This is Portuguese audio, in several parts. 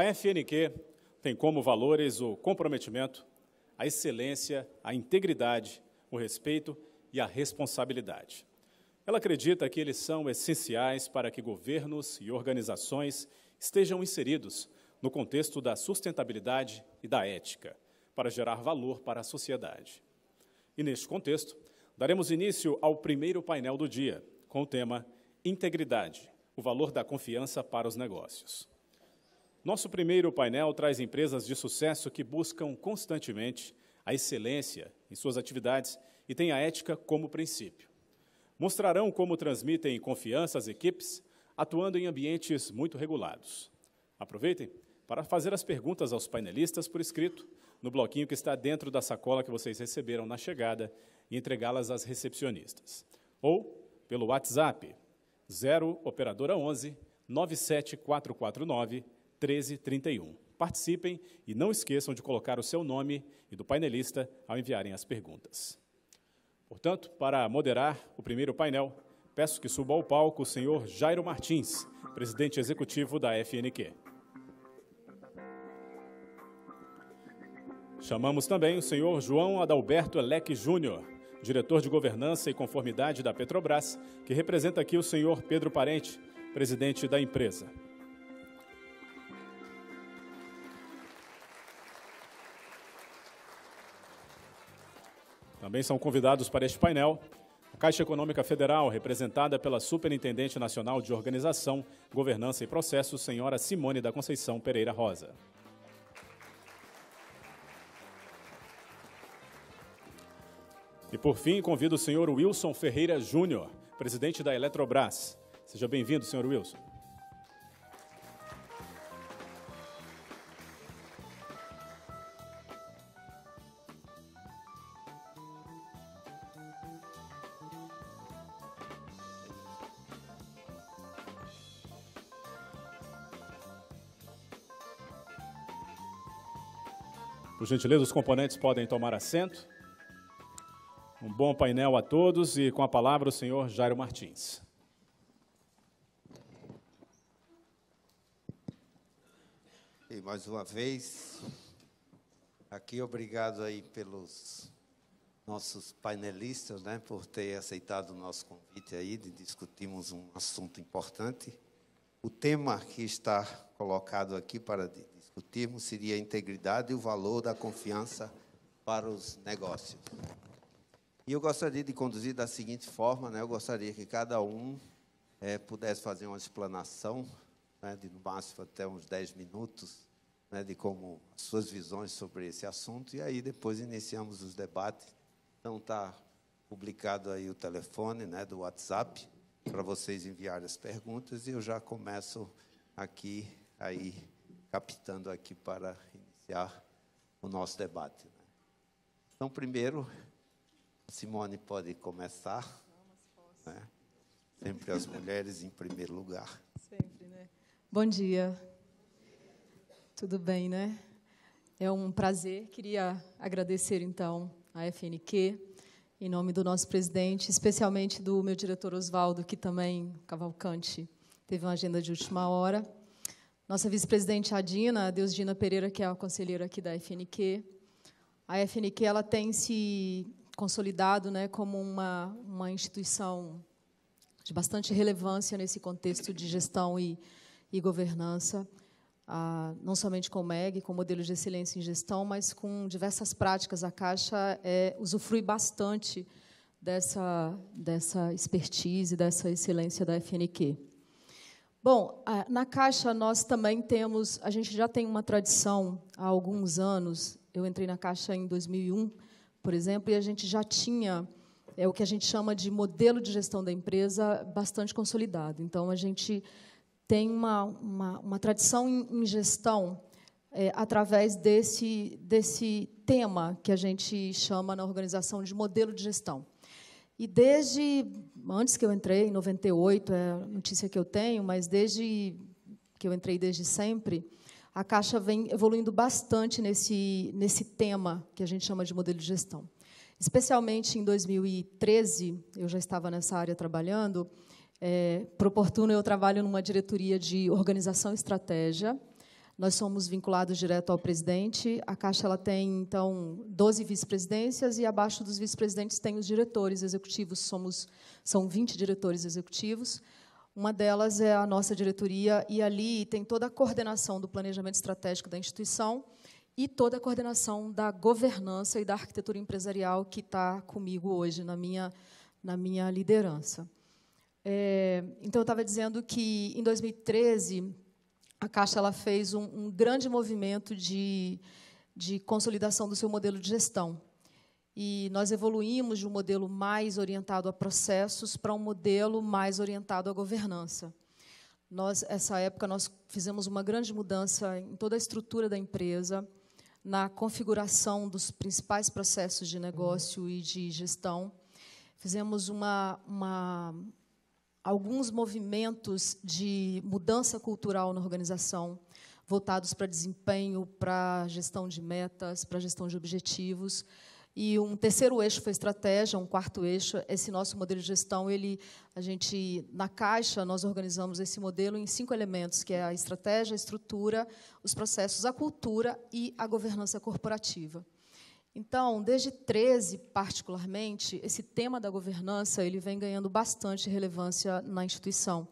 A FNQ tem como valores o comprometimento, a excelência, a integridade, o respeito e a responsabilidade. Ela acredita que eles são essenciais para que governos e organizações estejam inseridos no contexto da sustentabilidade e da ética, para gerar valor para a sociedade. E neste contexto, daremos início ao primeiro painel do dia, com o tema Integridade, o valor da confiança para os negócios. Nosso primeiro painel traz empresas de sucesso que buscam constantemente a excelência em suas atividades e têm a ética como princípio. Mostrarão como transmitem confiança às equipes, atuando em ambientes muito regulados. Aproveitem para fazer as perguntas aos painelistas por escrito no bloquinho que está dentro da sacola que vocês receberam na chegada e entregá-las às recepcionistas. Ou pelo WhatsApp 0 operadora 11 97449 1331. Participem e não esqueçam de colocar o seu nome e do painelista ao enviarem as perguntas. Portanto, para moderar o primeiro painel, peço que suba ao palco o senhor Jairo Martins, presidente executivo da FNQ. Chamamos também o senhor João Adalberto Elec Júnior, diretor de governança e conformidade da Petrobras, que representa aqui o senhor Pedro Parente, presidente da empresa. Também são convidados para este painel a Caixa Econômica Federal, representada pela Superintendente Nacional de Organização, Governança e Processo, senhora Simone da Conceição Pereira Rosa. E por fim, convido o senhor Wilson Ferreira Júnior, presidente da Eletrobras. Seja bem-vindo, senhor Wilson. Por gentileza, os componentes podem tomar assento. Um bom painel a todos e com a palavra o senhor Jairo Martins. E mais uma vez, aqui obrigado aí pelos nossos painelistas, né, por ter aceitado o nosso convite aí de discutirmos um assunto importante. O tema que está colocado aqui para o termo seria integridade e o valor da confiança para os negócios. E eu gostaria de conduzir da seguinte forma, né? Eu gostaria que cada um é, pudesse fazer uma explanação, né, de no máximo até uns 10 minutos, né, de como suas visões sobre esse assunto, e aí depois iniciamos os debates. Então está publicado aí o telefone né, do WhatsApp para vocês enviarem as perguntas e eu já começo aqui aí captando aqui para iniciar o nosso debate. Né? Então, primeiro, Simone pode começar. Não, né? Sempre as mulheres em primeiro lugar. Sempre, né? Bom dia. Tudo bem, né? É um prazer. Queria agradecer, então, a FNQ, em nome do nosso presidente, especialmente do meu diretor Oswaldo, que também, Cavalcante, teve uma agenda de última hora nossa vice-presidente Adina, Deusdina Pereira, que é a conselheira aqui da FNQ. A FNQ ela tem se consolidado né, como uma, uma instituição de bastante relevância nesse contexto de gestão e, e governança, ah, não somente com o MEG, com o modelo de excelência em gestão, mas com diversas práticas. A Caixa é, usufrui bastante dessa, dessa expertise, dessa excelência da FNQ. Bom, na Caixa nós também temos, a gente já tem uma tradição há alguns anos. Eu entrei na Caixa em 2001, por exemplo, e a gente já tinha é o que a gente chama de modelo de gestão da empresa bastante consolidado. Então a gente tem uma, uma, uma tradição em, gestão é, através desse, desse tema que a gente chama na organização de modelo de gestão. E desde antes que eu entrei, em 98, é a notícia que eu tenho, mas desde que eu entrei desde sempre, a Caixa vem evoluindo bastante nesse, nesse tema que a gente chama de modelo de gestão. Especialmente em 2013, eu já estava nessa área trabalhando, é, por oportuno, eu trabalho numa diretoria de organização e estratégia, nós somos vinculados direto ao presidente. A Caixa ela tem, então, 12 vice-presidências e abaixo dos vice-presidentes tem os diretores executivos. Somos, são 20 diretores executivos. Uma delas é a nossa diretoria e ali tem toda a coordenação do planejamento estratégico da instituição e toda a coordenação da governança e da arquitetura empresarial que está comigo hoje na minha na minha liderança. É, então eu estava dizendo que em 2013 a Caixa ela fez um, um grande movimento de, de consolidação do seu modelo de gestão. E nós evoluímos de um modelo mais orientado a processos para um modelo mais orientado à governança. Nós, essa época, nós fizemos uma grande mudança em toda a estrutura da empresa, na configuração dos principais processos de negócio e de gestão. Fizemos uma, uma alguns movimentos de mudança cultural na organização, voltados para desempenho, para gestão de metas, para gestão de objetivos. E um terceiro eixo foi estratégia, um quarto eixo, esse nosso modelo de gestão, ele a gente na caixa nós organizamos esse modelo em cinco elementos, que é a estratégia, a estrutura, os processos, a cultura e a governança corporativa. Então, desde 13, particularmente, esse tema da governança ele vem ganhando bastante relevância na instituição.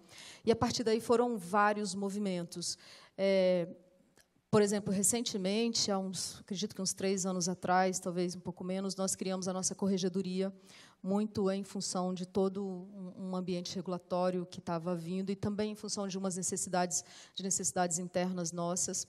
E a partir daí foram vários movimentos. É, por exemplo, recentemente, há uns, acredito que uns três anos atrás, talvez um pouco menos, nós criamos a nossa corregedoria, muito em função de todo um ambiente regulatório que estava vindo e também em função de umas necessidades, de necessidades internas nossas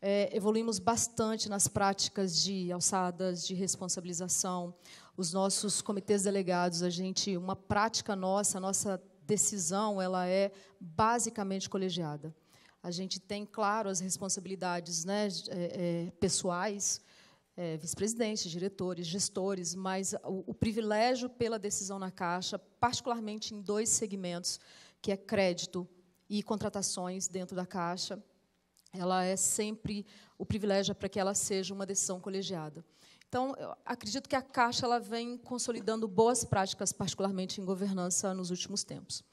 é, evoluímos bastante nas práticas de alçadas, de responsabilização. Os nossos comitês delegados, a gente, uma prática nossa, a nossa decisão, ela é basicamente colegiada. A gente tem, claro, as responsabilidades né, é, é, pessoais, é, vice-presidentes, diretores, gestores, mas o, o, privilégio pela decisão na Caixa, particularmente em dois segmentos, que é crédito e contratações dentro da Caixa, ela é sempre o privilégio é para que ela seja uma decisão colegiada. Então, acredito que a Caixa ela vem consolidando boas práticas, particularmente em governança, nos últimos tempos.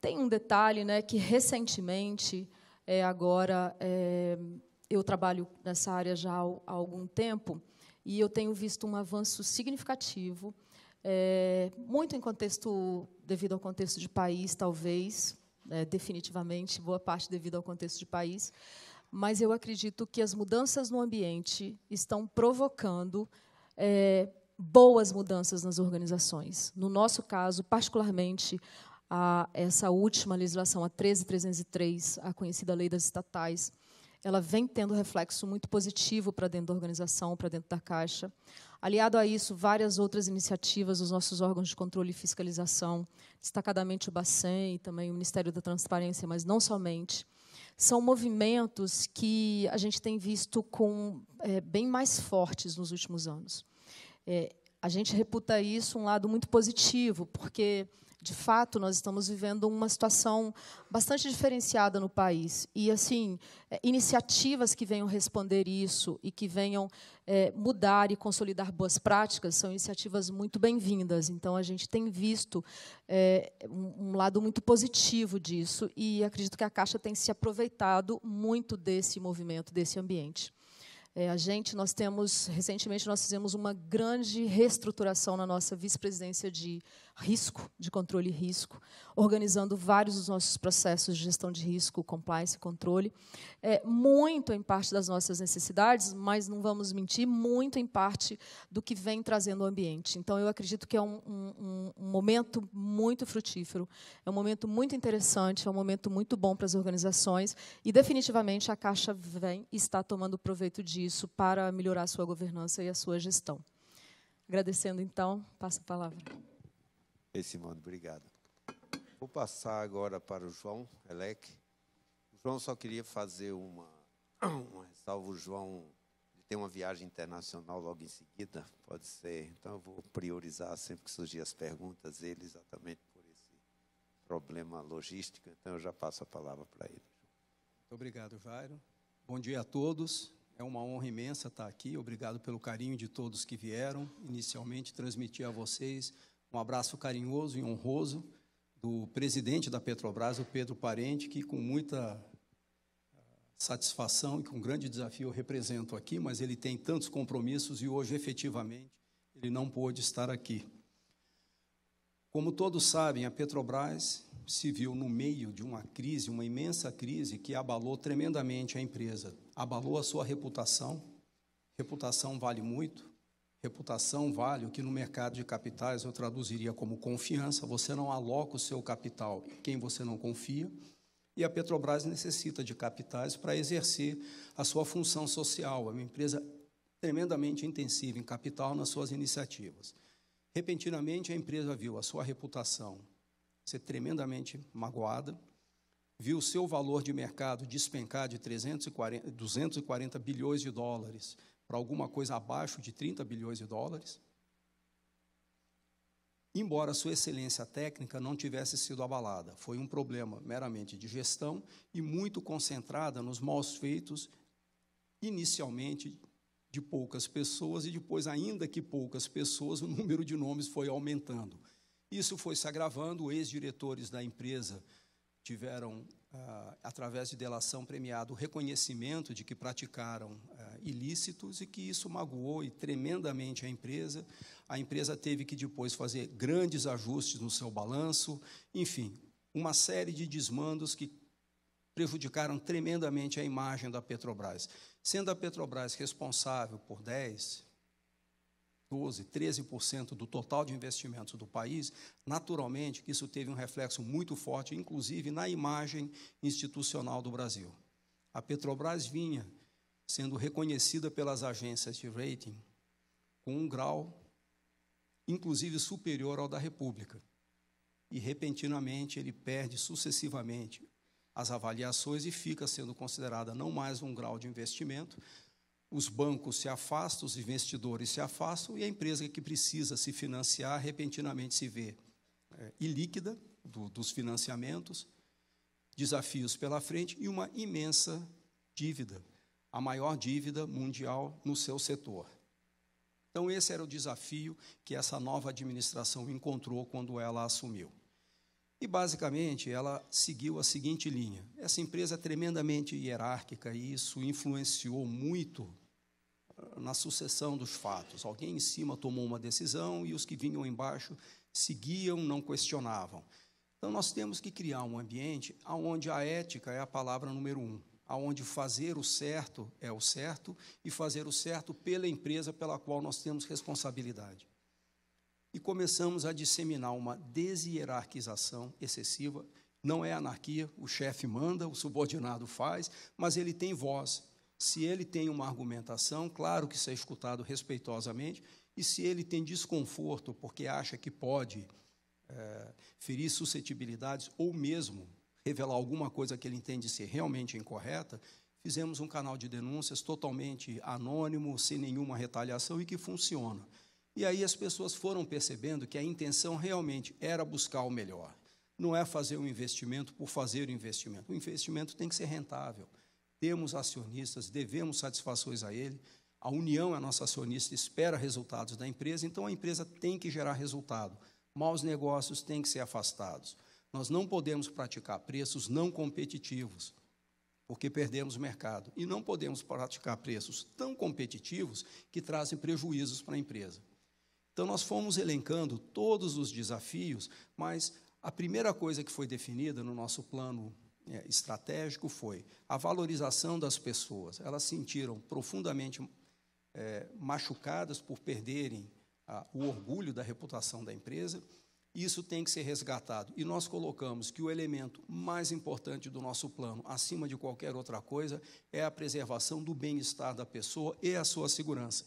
Tem um detalhe, né, que recentemente, é, agora é, eu trabalho nessa área já há, há, algum tempo e eu tenho visto um avanço significativo, é, muito em contexto devido ao contexto de país, talvez, né, definitivamente boa parte devido ao contexto de país, mas eu acredito que as mudanças no ambiente estão provocando é, boas mudanças nas organizações. No nosso caso, particularmente, a, essa última legislação, a 13303, a conhecida Lei das Estatais, ela vem tendo reflexo muito positivo para dentro da organização, para dentro da Caixa. Aliado a isso, várias outras iniciativas dos nossos órgãos de controle e fiscalização, destacadamente o Bacen e também o Ministério da Transparência, mas não somente são movimentos que a gente tem visto com é, bem mais fortes nos últimos anos. É, a gente reputa isso um lado muito positivo, porque de fato, nós estamos vivendo uma situação bastante diferenciada no país. E, assim, é, iniciativas que venham responder isso e que venham é, mudar e consolidar boas práticas são iniciativas muito bem-vindas. Então, a gente tem visto é, um lado muito positivo disso e acredito que a Caixa tem se aproveitado muito desse movimento, desse ambiente. É, a gente, nós temos, recentemente, nós fizemos uma grande reestruturação na nossa vice-presidência de risco, de controle e risco, organizando vários dos nossos processos de gestão de risco, compliance, controle, é, muito em parte das nossas necessidades, mas não vamos mentir, muito em parte do que vem trazendo o ambiente. Então, eu acredito que é um, um, um momento muito frutífero, é um momento muito interessante, é um momento muito bom para as organizações e, definitivamente, a Caixa vem e está tomando proveito disso para melhorar a sua governança e a sua gestão. Agradecendo, então, passo a palavra. Esse mano, obrigado. Vou passar agora para o João Elec. O João só queria fazer uma, uma ressalva. O João tem uma viagem internacional logo em seguida, pode ser. Então eu vou priorizar sempre que surgir as perguntas, ele exatamente por esse problema logístico. Então eu já passo a palavra para ele. Muito obrigado, Jairo. Bom dia a todos. É uma honra imensa estar aqui. Obrigado pelo carinho de todos que vieram. Inicialmente, transmitir a vocês um abraço carinhoso e honroso do presidente da Petrobras, o Pedro Parente, que com muita ah, satisfação e com grande desafio eu represento aqui, mas ele tem tantos compromissos e hoje efetivamente ele não pôde estar aqui. Como todos sabem, a Petrobras se viu no meio de uma crise, uma imensa crise que abalou tremendamente a empresa, abalou a sua reputação. Reputação vale muito, Reputação vale o que no mercado de capitais eu traduziria como confiança. Você não aloca o seu capital em quem você não confia. E a Petrobras necessita de capitais para exercer a sua função social. É uma empresa tremendamente intensiva em capital nas suas iniciativas. Repentinamente, a empresa viu a sua reputação ser tremendamente magoada, viu o seu valor de mercado despencar de 340, 240 bilhões de dólares para alguma coisa abaixo de 30 bilhões de dólares, embora sua excelência técnica não tivesse sido abalada. Foi um problema meramente de gestão e muito concentrada nos maus feitos, inicialmente de poucas pessoas e depois, ainda que poucas pessoas, o número de nomes foi aumentando. Isso foi se agravando, ex-diretores da empresa tiveram ah, através de delação premiada, o reconhecimento de que praticaram ah, ilícitos e que isso magoou e tremendamente a empresa. A empresa teve que depois fazer grandes ajustes no seu balanço, enfim, uma série de desmandos que prejudicaram tremendamente a imagem da Petrobras. Sendo a Petrobras responsável por 10, 12, 13% do total de investimentos do país, naturalmente que isso teve um reflexo muito forte, inclusive na imagem institucional do Brasil. A Petrobras vinha sendo reconhecida pelas agências de rating com um grau, inclusive superior ao da República. E, repentinamente, ele perde sucessivamente as avaliações e fica sendo considerada não mais um grau de investimento, os bancos se afastam, os investidores se afastam e a empresa que precisa se financiar repentinamente se vê é, ilíquida do, dos financiamentos, desafios pela frente e uma imensa dívida, a maior dívida mundial no seu setor. Então, esse era o desafio que essa nova administração encontrou quando ela assumiu. E basicamente ela seguiu a seguinte linha: essa empresa é tremendamente hierárquica e isso influenciou muito na sucessão dos fatos. Alguém em cima tomou uma decisão e os que vinham embaixo seguiam, não questionavam. Então nós temos que criar um ambiente onde a ética é a palavra número um, aonde fazer o certo é o certo e fazer o certo pela empresa pela qual nós temos responsabilidade e começamos a disseminar uma deshierarquização excessiva. Não é anarquia, o chefe manda, o subordinado faz, mas ele tem voz. Se ele tem uma argumentação, claro que isso é escutado respeitosamente, e se ele tem desconforto porque acha que pode é, ferir suscetibilidades ou mesmo revelar alguma coisa que ele entende ser realmente incorreta, fizemos um canal de denúncias totalmente anônimo, sem nenhuma retaliação e que funciona. E aí as pessoas foram percebendo que a intenção realmente era buscar o melhor. Não é fazer um investimento por fazer o um investimento. O investimento tem que ser rentável. Temos acionistas, devemos satisfações a ele. A União, a é nossa acionista, espera resultados da empresa, então a empresa tem que gerar resultado. Maus negócios têm que ser afastados. Nós não podemos praticar preços não competitivos, porque perdemos mercado. E não podemos praticar preços tão competitivos que trazem prejuízos para a empresa. Então, nós fomos elencando todos os desafios, mas a primeira coisa que foi definida no nosso plano é, estratégico foi a valorização das pessoas. Elas se sentiram profundamente é, machucadas por perderem a, o orgulho da reputação da empresa. Isso tem que ser resgatado. E nós colocamos que o elemento mais importante do nosso plano, acima de qualquer outra coisa, é a preservação do bem-estar da pessoa e a sua segurança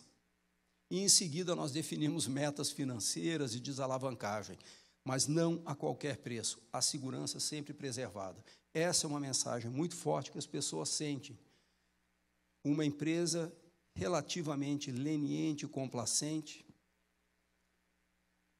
e em seguida nós definimos metas financeiras e desalavancagem, mas não a qualquer preço, a segurança sempre preservada. Essa é uma mensagem muito forte que as pessoas sentem. Uma empresa relativamente leniente e complacente,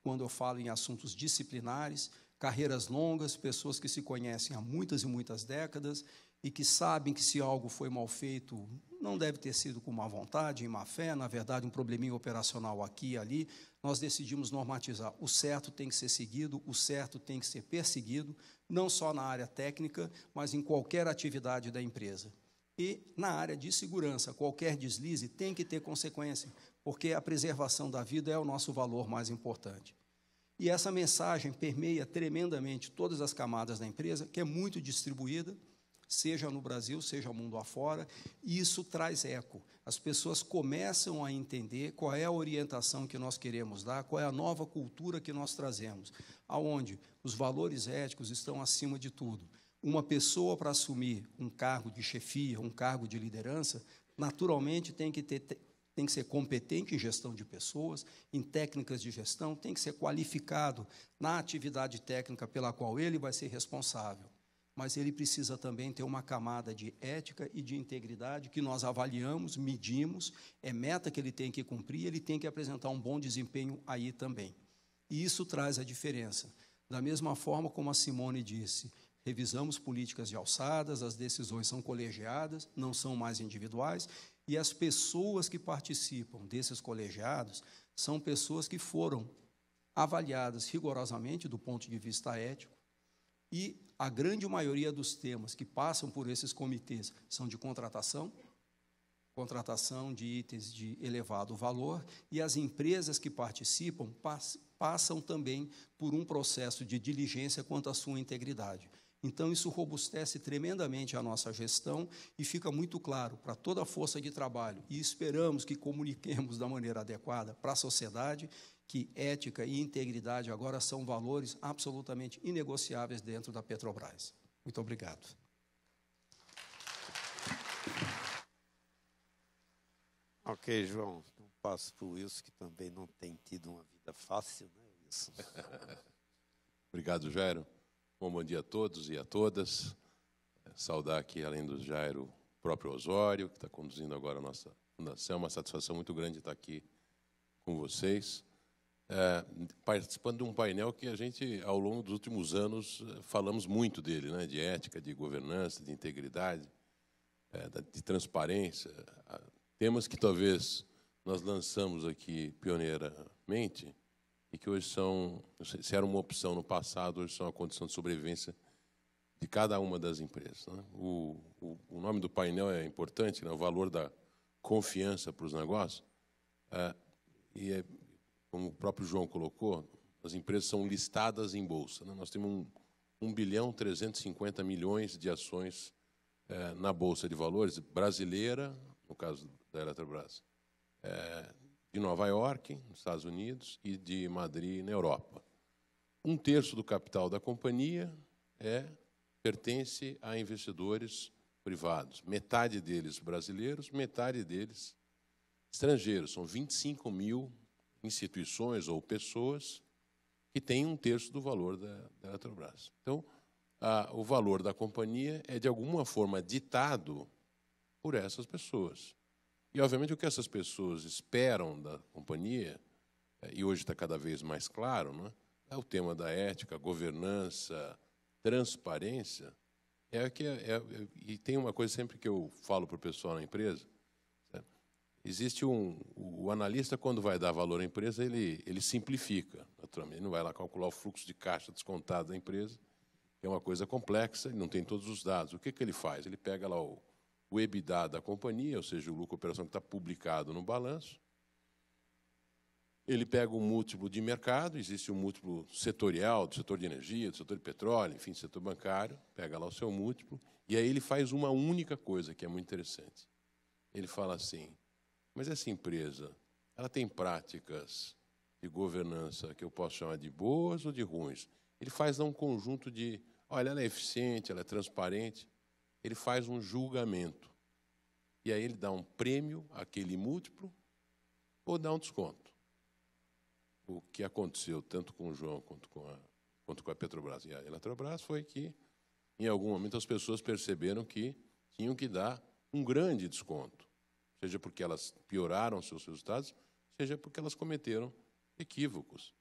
quando eu falo em assuntos disciplinares, carreiras longas, pessoas que se conhecem há muitas e muitas décadas e que sabem que se algo foi mal feito não deve ter sido com má vontade, em má fé, na verdade, um probleminha operacional aqui e ali. Nós decidimos normatizar. O certo tem que ser seguido, o certo tem que ser perseguido, não só na área técnica, mas em qualquer atividade da empresa. E na área de segurança, qualquer deslize tem que ter consequência, porque a preservação da vida é o nosso valor mais importante. E essa mensagem permeia tremendamente todas as camadas da empresa, que é muito distribuída seja no Brasil, seja mundo afora, e isso traz eco. As pessoas começam a entender qual é a orientação que nós queremos dar, qual é a nova cultura que nós trazemos, aonde os valores éticos estão acima de tudo. Uma pessoa para assumir um cargo de chefia, um cargo de liderança, naturalmente tem que ter tem que ser competente em gestão de pessoas, em técnicas de gestão, tem que ser qualificado na atividade técnica pela qual ele vai ser responsável mas ele precisa também ter uma camada de ética e de integridade que nós avaliamos, medimos, é meta que ele tem que cumprir, ele tem que apresentar um bom desempenho aí também. E isso traz a diferença. Da mesma forma como a Simone disse, revisamos políticas de alçadas, as decisões são colegiadas, não são mais individuais, e as pessoas que participam desses colegiados são pessoas que foram avaliadas rigorosamente do ponto de vista ético e a grande maioria dos temas que passam por esses comitês são de contratação, contratação de itens de elevado valor, e as empresas que participam passam também por um processo de diligência quanto à sua integridade. Então, isso robustece tremendamente a nossa gestão e fica muito claro para toda a força de trabalho, e esperamos que comuniquemos da maneira adequada para a sociedade que ética e integridade agora são valores absolutamente inegociáveis dentro da Petrobras. Muito obrigado. Ok, João. Então passo para o Wilson, que também não tem tido uma vida fácil, né, Obrigado, Jairo. Bom, bom dia a todos e a todas. É, saudar aqui, além do Jairo, o próprio Osório, que está conduzindo agora a nossa fundação. É uma satisfação muito grande estar aqui com vocês é, participando de um painel que a gente, ao longo dos últimos anos, falamos muito dele, né? de ética, de governança, de integridade, é, de transparência. Ah, temas que talvez nós lançamos aqui pioneiramente e que hoje são, se era uma opção no passado, hoje são a condição de sobrevivência de cada uma das empresas. Né? O, o, o, nome do painel é importante, né? o valor da confiança para os negócios. É, e é como o próprio João colocou, as empresas são listadas em bolsa. Né? Nós temos um, 1 bilhão 350 milhões de ações é, na bolsa de valores brasileira, no caso da Eletrobras, é, de Nova York, nos Estados Unidos, e de Madrid, na Europa. Um terço do capital da companhia é pertence a investidores privados, metade deles brasileiros, metade deles estrangeiros. São 25 mil instituições ou pessoas que têm um terço do valor da, da Eletrobras. Então, a, o valor da companhia é, de alguma forma, ditado por essas pessoas. E, obviamente, o que essas pessoas esperam da companhia, é, e hoje está cada vez mais claro, né, é o tema da ética, governança, transparência. É que é, é, e tem uma coisa sempre que eu falo para o pessoal na empresa, Existe um. O analista, quando vai dar valor à empresa, ele, ele simplifica, naturalmente. Ele não vai lá calcular o fluxo de caixa descontado da empresa. É uma coisa complexa, ele não tem todos os dados. O que, que ele faz? Ele pega lá o, o EBITDA da companhia, ou seja, o lucro operação que está publicado no balanço. Ele pega um múltiplo de mercado, existe um múltiplo setorial, do setor de energia, do setor de petróleo, enfim, do setor bancário, pega lá o seu múltiplo, e aí ele faz uma única coisa que é muito interessante. Ele fala assim: mas essa empresa, ela tem práticas de governança que eu posso chamar de boas ou de ruins. Ele faz um conjunto de, olha, ela é eficiente, ela é transparente. Ele faz um julgamento. E aí ele dá um prêmio àquele múltiplo ou dá um desconto. O que aconteceu tanto com o João quanto com a, quanto com a Petrobras e a Eletrobras foi que, em algum momento, as pessoas perceberam que tinham que dar um grande desconto seja porque elas pioraram seus resultados, seja porque elas cometeram equívocos.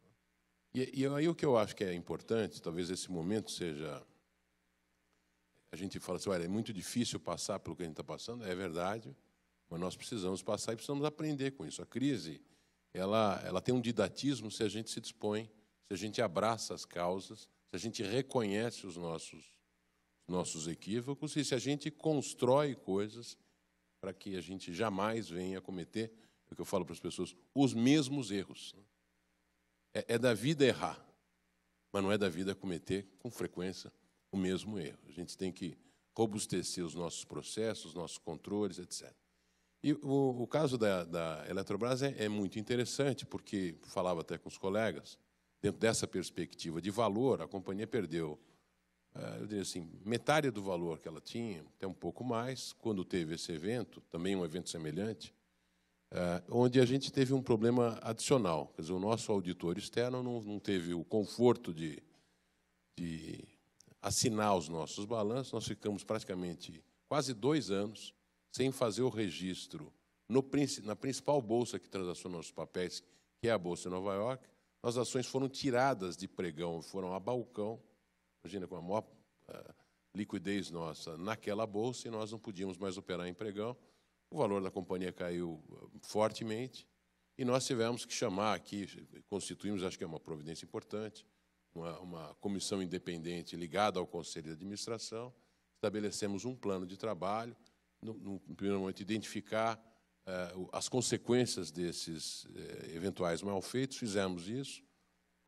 E, e aí o que eu acho que é importante, talvez esse momento seja. A gente fala assim, olha, é muito difícil passar pelo que a gente está passando, é verdade, mas nós precisamos passar e precisamos aprender com isso. A crise, ela, ela tem um didatismo se a gente se dispõe, se a gente abraça as causas, se a gente reconhece os nossos, nossos equívocos e se a gente constrói coisas para que a gente jamais venha cometer, é o que eu falo para as pessoas, os mesmos erros. Né? É, é da vida errar, mas não é da vida cometer com frequência o mesmo erro. A gente tem que robustecer os nossos processos, os nossos controles, etc. E o, o caso da, da Eletrobras é, é, muito interessante, porque falava até com os colegas, dentro dessa perspectiva de valor, a companhia perdeu ah, eu diria assim, metade do valor que ela tinha, até um pouco mais, quando teve esse evento, também um evento semelhante, ah, onde a gente teve um problema adicional. Quer dizer, o nosso auditor externo não, não teve o conforto de, de assinar os nossos balanços, nós ficamos praticamente quase dois anos sem fazer o registro no, na principal bolsa que transaciona os papéis, que é a Bolsa de Nova York. As ações foram tiradas de pregão, foram a balcão, imagina, com a maior uh, liquidez nossa naquela bolsa, e nós não podíamos mais operar em pregão. O valor da companhia caiu eh, fortemente e nós tivemos que chamar aqui, constituímos, acho que é uma providência importante, uma, uma comissão independente ligada ao Conselho de Administração, estabelecemos um plano de trabalho, no, no primeiro momento identificar uh, as consequências desses uh, eventuais malfeitos, fizemos isso,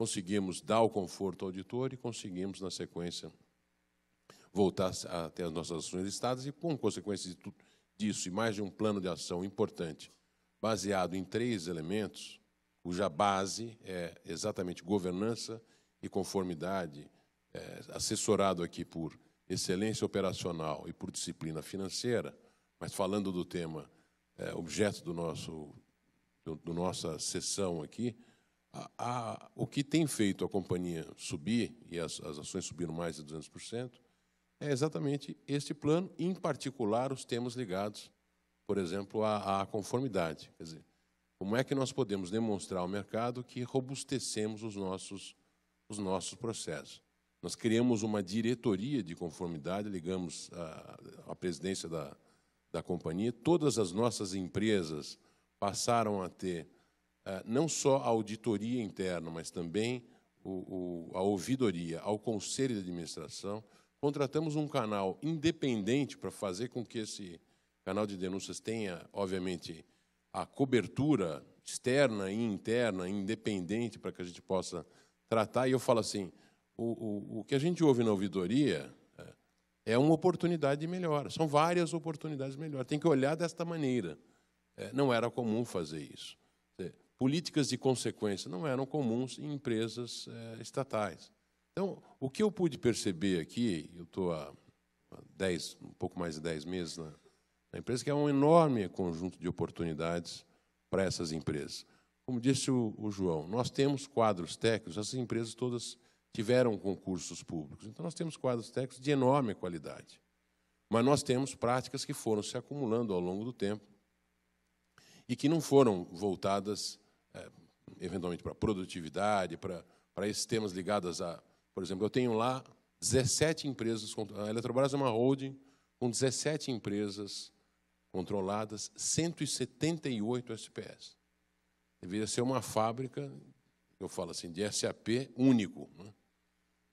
conseguimos dar o conforto ao auditor e conseguimos, na sequência, voltar até as nossas ações listadas e, com consequência de tudo, disso e mais de um plano de ação importante, baseado em três elementos, cuja base é exatamente governança e conformidade, é, assessorado aqui por excelência operacional e por disciplina financeira, mas falando do tema é, objeto do nosso do, do nossa sessão aqui, a, a, o que tem feito a companhia subir, e as, as ações subiram mais de 200%, é exatamente este plano, em particular os temas ligados, por exemplo, à, à conformidade. Quer dizer, como é que nós podemos demonstrar ao mercado que robustecemos os nossos, os nossos processos? Nós criamos uma diretoria de conformidade, ligamos à presidência da, da companhia, todas as nossas empresas passaram a ter ah, não só a auditoria interna, mas também o, o, a ouvidoria, ao conselho de administração. Contratamos um canal independente para fazer com que esse canal de denúncias tenha, obviamente, a cobertura externa e interna, independente, para que a gente possa tratar. E eu falo assim, o, o, o que a gente ouve na ouvidoria eh, é uma oportunidade de melhora. São várias oportunidades de melhora. Tem que olhar desta maneira. Eh, não era comum fazer isso políticas de consequência não eram comuns em empresas é, estatais. Então, o que eu pude perceber aqui, eu estou há dez, um pouco mais de 10 meses na, na empresa, que é um enorme conjunto de oportunidades para essas empresas. Como disse o, o João, nós temos quadros técnicos, essas empresas todas tiveram concursos públicos. Então, nós temos quadros técnicos de enorme qualidade. Mas nós temos práticas que foram se acumulando ao longo do tempo e que não foram voltadas é, eventualmente para produtividade, para, para esses temas ligados a. Por exemplo, eu tenho lá 17 empresas. A Eletrobras é uma holding com 17 empresas controladas, 178 SPS. Deveria ser uma fábrica, eu falo assim, de SAP único. Né?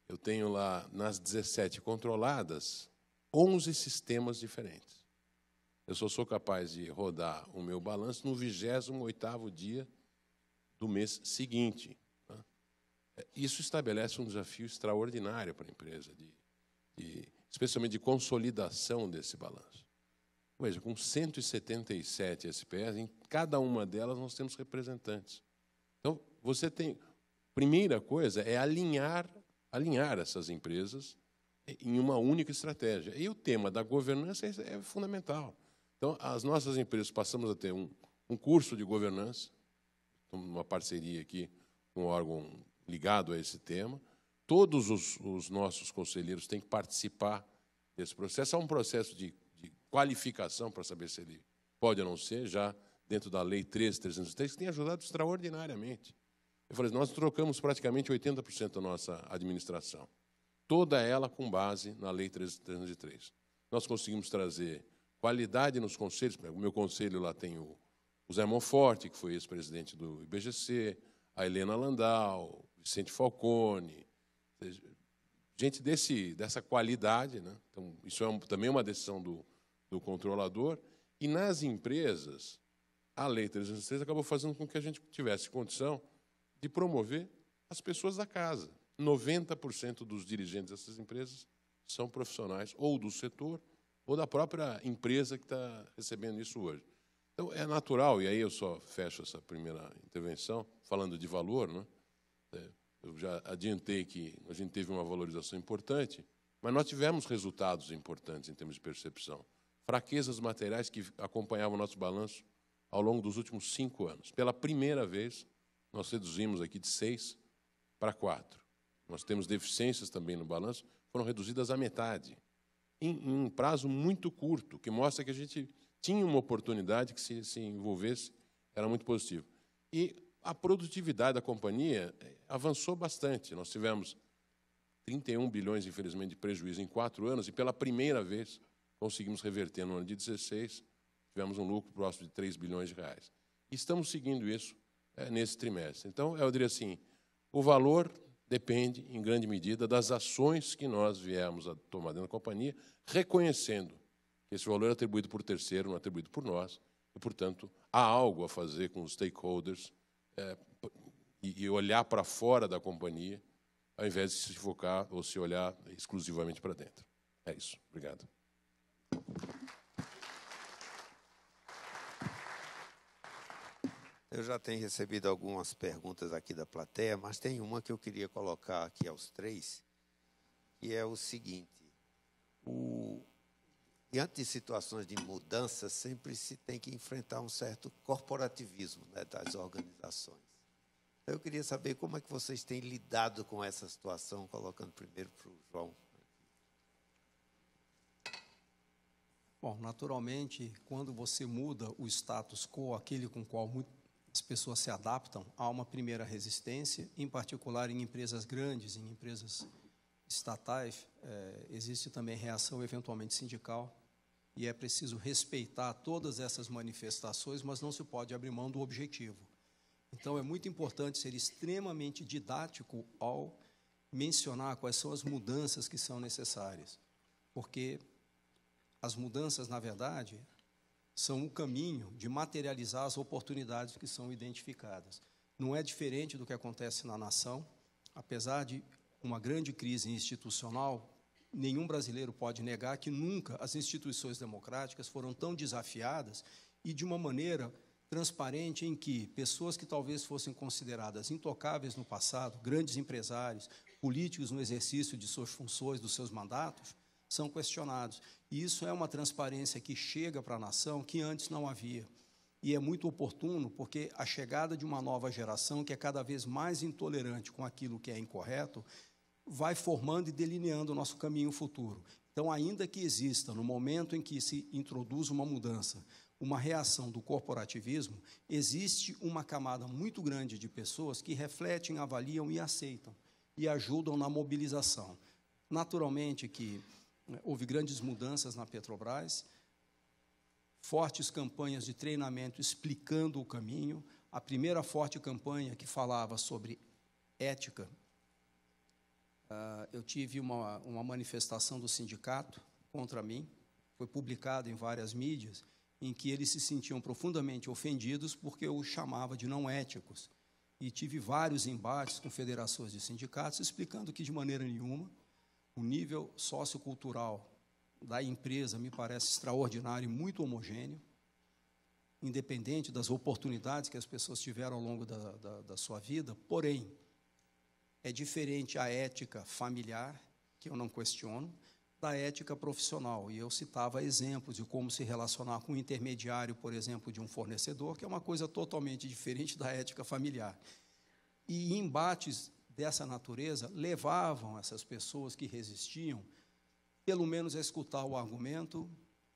Eu tenho lá, nas 17 controladas, 11 sistemas diferentes. Eu só sou capaz de rodar o meu balanço no 28º dia do mês seguinte. Né? É, isso estabelece um desafio extraordinário para a empresa, de, de, especialmente de consolidação desse balanço. Veja, com 177 SPS, em cada uma delas nós temos representantes. Então, você tem. Primeira coisa é alinhar, alinhar essas empresas em uma única estratégia. E o tema da governança é, é fundamental. Então, as nossas empresas passamos a ter um, um curso de governança, uma parceria aqui com um órgão ligado a esse tema. Todos os, os, nossos conselheiros têm que participar desse processo. Há é um processo de, de qualificação para saber se ele pode ou não ser, já dentro da Lei 13.303, que tem ajudado extraordinariamente. Eu falei, nós trocamos praticamente 80% da nossa administração, toda ela com base na Lei 13.303. Nós conseguimos trazer qualidade nos conselhos, o meu conselho lá tem o o Zé Monforte, que foi ex-presidente do IBGC, a Helena Landau, Vicente Falcone, gente desse, dessa qualidade. Né? Então, isso é um, também é uma decisão do, do controlador. E nas empresas, a Lei 306 acabou fazendo com que a gente tivesse condição de promover as pessoas da casa. 90% dos dirigentes dessas empresas são profissionais ou do setor ou da própria empresa que está recebendo isso hoje. Então, é natural, e aí eu só fecho essa primeira intervenção, falando de valor, né? É, eu já adiantei que a gente teve uma valorização importante, mas nós tivemos resultados importantes em termos de percepção. Fraquezas materiais que acompanhavam o nosso balanço ao longo dos últimos cinco anos. Pela primeira vez, nós reduzimos aqui de seis para quatro. Nós temos deficiências também no balanço, foram reduzidas à metade, em, em um prazo muito curto, que mostra que a gente tinha uma oportunidade que se, se envolvesse era muito positivo. E a produtividade da companhia eh, avançou bastante. Nós tivemos 31 bilhões, infelizmente, de prejuízo em quatro anos e pela primeira vez conseguimos reverter no ano de 16, tivemos um lucro próximo de 3 bilhões de reais. E estamos seguindo isso é, nesse trimestre. Então, eu diria assim, o valor depende, em grande medida, das ações que nós viemos a tomar dentro da companhia, reconhecendo esse valor é atribuído por terceiro, não é atribuído por nós. E, portanto, há algo a fazer com os stakeholders é, e, e olhar para fora da companhia, ao invés de se focar ou se olhar exclusivamente para dentro. É isso. Obrigado. Eu já tenho recebido algumas perguntas aqui da plateia, mas tem uma que eu queria colocar aqui aos três, que é o seguinte: o, diante de situações de mudança, sempre se tem que enfrentar um certo corporativismo né, das organizações. Eu queria saber como é que vocês têm lidado com essa situação, colocando primeiro para o João. Bom, naturalmente, quando você muda o status quo, aquele com o qual as pessoas se adaptam, há uma primeira resistência, em particular em empresas grandes, em empresas estatais, é, existe também reação eventualmente sindical e é preciso respeitar todas essas manifestações, mas não se pode abrir mão do objetivo. Então, é muito importante ser extremamente didático ao mencionar quais são as mudanças que são necessárias, porque as mudanças, na verdade, são o caminho de materializar as oportunidades que são identificadas. Não é diferente do que acontece na nação, apesar de uma grande crise institucional nenhum brasileiro pode negar que nunca as instituições democráticas foram tão desafiadas e de uma maneira transparente em que pessoas que talvez fossem consideradas intocáveis no passado, grandes empresários, políticos no exercício de suas funções, dos seus mandatos, são questionados. E isso é uma transparência que chega para a nação que antes não havia. E é muito oportuno porque a chegada de uma nova geração que é cada vez mais intolerante com aquilo que é incorreto vai formando e delineando o nosso caminho futuro. Então, ainda que exista, no momento em que se introduz uma mudança, uma reação do corporativismo, existe uma camada muito grande de pessoas que refletem, avaliam e aceitam e ajudam na mobilização. Naturalmente que né, houve grandes mudanças na Petrobras, fortes campanhas de treinamento explicando o caminho. A primeira forte campanha que falava sobre ética ah, eu tive uma, uma manifestação do sindicato contra mim, foi publicado em várias mídias, em que eles se sentiam profundamente ofendidos porque eu os chamava de não éticos. E tive vários embates com federações de sindicatos explicando que, de maneira nenhuma, o nível sociocultural da empresa me parece extraordinário e muito homogêneo, independente das oportunidades que as pessoas tiveram ao longo da, da, da sua vida, porém, é diferente a ética familiar, que eu não questiono, da ética profissional. E eu citava exemplos de como se relacionar com o intermediário, por exemplo, de um fornecedor, que é uma coisa totalmente diferente da ética familiar. E embates dessa natureza levavam essas pessoas que resistiam, pelo menos a escutar o argumento,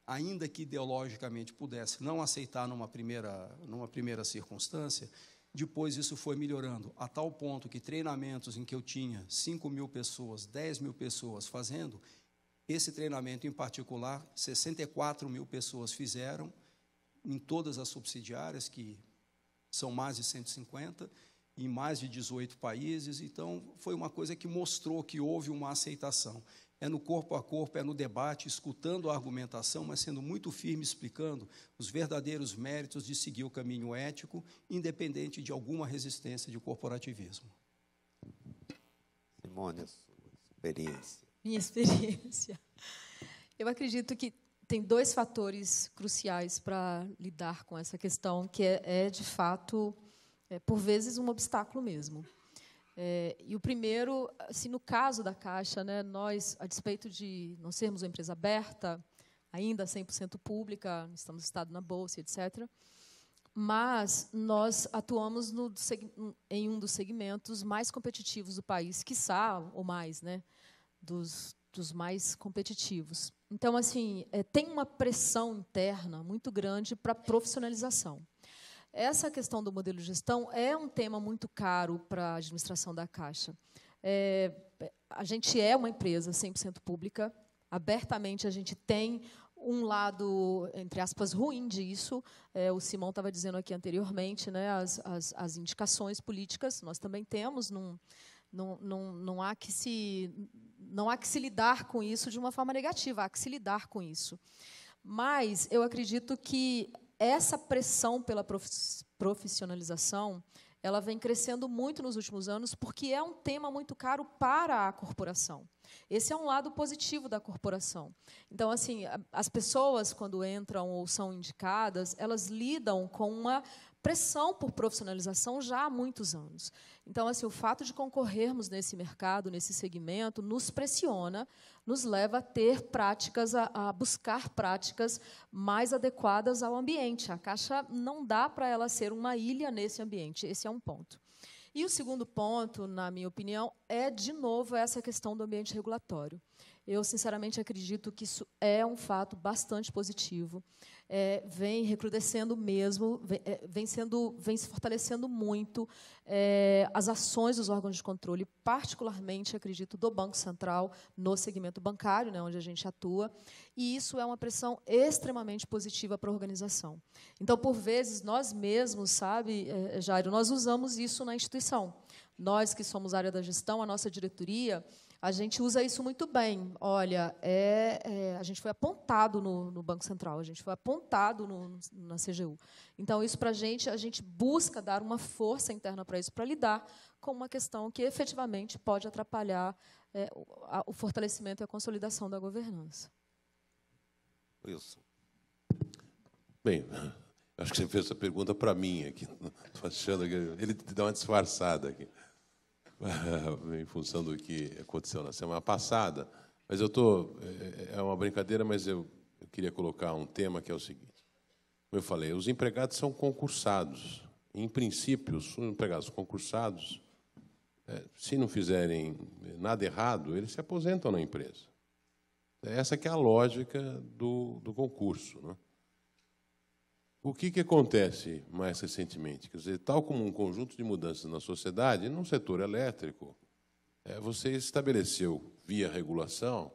ainda que ideologicamente pudesse não aceitar numa primeira, numa primeira circunstância, depois isso foi melhorando, a tal ponto que treinamentos em que eu tinha 5 mil pessoas, 10 mil pessoas fazendo, esse treinamento em particular, 64 mil pessoas fizeram, em todas as subsidiárias, que são mais de 150, em mais de 18 países. Então, foi uma coisa que mostrou que houve uma aceitação é no corpo a corpo, é no debate, escutando a argumentação, mas sendo muito firme explicando os verdadeiros méritos de seguir o caminho ético, independente de alguma resistência de corporativismo. Simone, a sua experiência. Minha experiência. Eu acredito que tem dois fatores cruciais para lidar com essa questão, que é, é de fato, é, por vezes, um obstáculo mesmo. É, e o primeiro, assim, no caso da Caixa, né, nós, a despeito de não sermos uma empresa aberta, ainda 100% pública, estamos estado na Bolsa, etc., mas nós atuamos no, em um dos segmentos mais competitivos do país, quiçá, ou mais, né, dos, dos mais competitivos. Então, assim, é, tem uma pressão interna muito grande para profissionalização. Essa questão do modelo de gestão é um tema muito caro para a administração da Caixa. É, a gente é uma empresa 100% pública, abertamente a gente tem um lado, entre aspas, ruim disso. É, o Simão estava dizendo aqui anteriormente, né, as, as, as indicações políticas, nós também temos, num, não, há que se, não há que se lidar com isso de uma forma negativa, há que se lidar com isso. Mas eu acredito que essa pressão pela profissionalização, ela vem crescendo muito nos últimos anos porque é um tema muito caro para a corporação. Esse é um lado positivo da corporação. Então, assim, as pessoas quando entram ou são indicadas, elas lidam com uma pressão por profissionalização já há muitos anos. Então, assim, o fato de concorrermos nesse mercado, nesse segmento, nos pressiona, nos leva a ter práticas, a, a buscar práticas mais adequadas ao ambiente. A caixa não dá para ela ser uma ilha nesse ambiente. Esse é um ponto. E o segundo ponto, na minha opinião, é, de novo, essa questão do ambiente regulatório. Eu, sinceramente, acredito que isso é um fato bastante positivo. É, vem recrudescendo mesmo, vem, é, vem, sendo, vem se fortalecendo muito é, as ações dos órgãos de controle, particularmente, acredito, do Banco Central no segmento bancário, né, onde a gente atua. E isso é uma pressão extremamente positiva para a organização. Então, por vezes, nós mesmos, sabe, é, Jairo, nós usamos isso na instituição. Nós que somos área da gestão, a nossa diretoria a gente usa isso muito bem. Olha, é, é, a gente foi apontado no, no, Banco Central, a gente foi apontado no, no, na CGU. Então, isso para a gente, a gente busca dar uma força interna para isso, para lidar com uma questão que efetivamente pode atrapalhar é, o, a, o fortalecimento e a consolidação da governança. Wilson. Bem, acho que você fez a pergunta para mim aqui. Estou achando que ele dá uma disfarçada aqui. em função do que aconteceu na semana passada. Mas eu estou. É, é, é uma brincadeira, mas eu, queria colocar um tema que é o seguinte. Como eu falei, os empregados são concursados. Em princípio, os empregados concursados, é, se não fizerem nada errado, eles se aposentam na empresa. Essa que é a lógica do, do concurso. Né? O que, que acontece mais recentemente? Quer dizer, tal como um conjunto de mudanças na sociedade, no setor elétrico, é, você estabeleceu, via regulação,